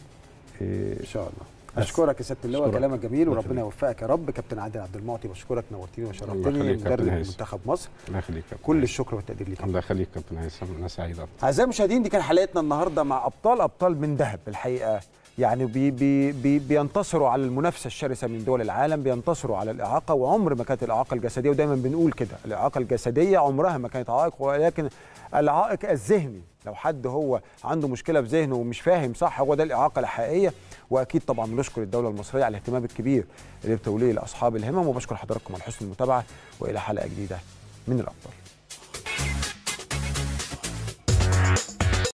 إيه، ان شاء الله اشكرك يا سياده اللواء كلامك جميل وربنا يوفقك يا رب كابتن عادل عبد المعطي بشكرك نورتني وشرفتني مدرب منتخب مصر الله يخليك كل الشكر والتقدير ليك الله يخليك كابتن هيثم انا سعيد اعزائي المشاهدين دي كان حلقتنا النهارده مع ابطال ابطال من ذهب الحقيقه يعني بي بي بي بينتصروا على المنافسه الشرسه من دول العالم بينتصروا على الاعاقه وعمر ما كانت الاعاقه الجسديه ودايما بنقول كده الاعاقه الجسديه عمرها ما كانت عائق ولكن العائق الذهني لو حد هو عنده مشكله في ذهنه ومش فاهم صح هو ده الاعاقه الحقيقيه واكيد طبعا بنشكر الدوله المصريه على الاهتمام الكبير اللي بتوليه لاصحاب الهمم وبشكر حضراتكم على حسن المتابعه والى حلقه جديده من الاخبار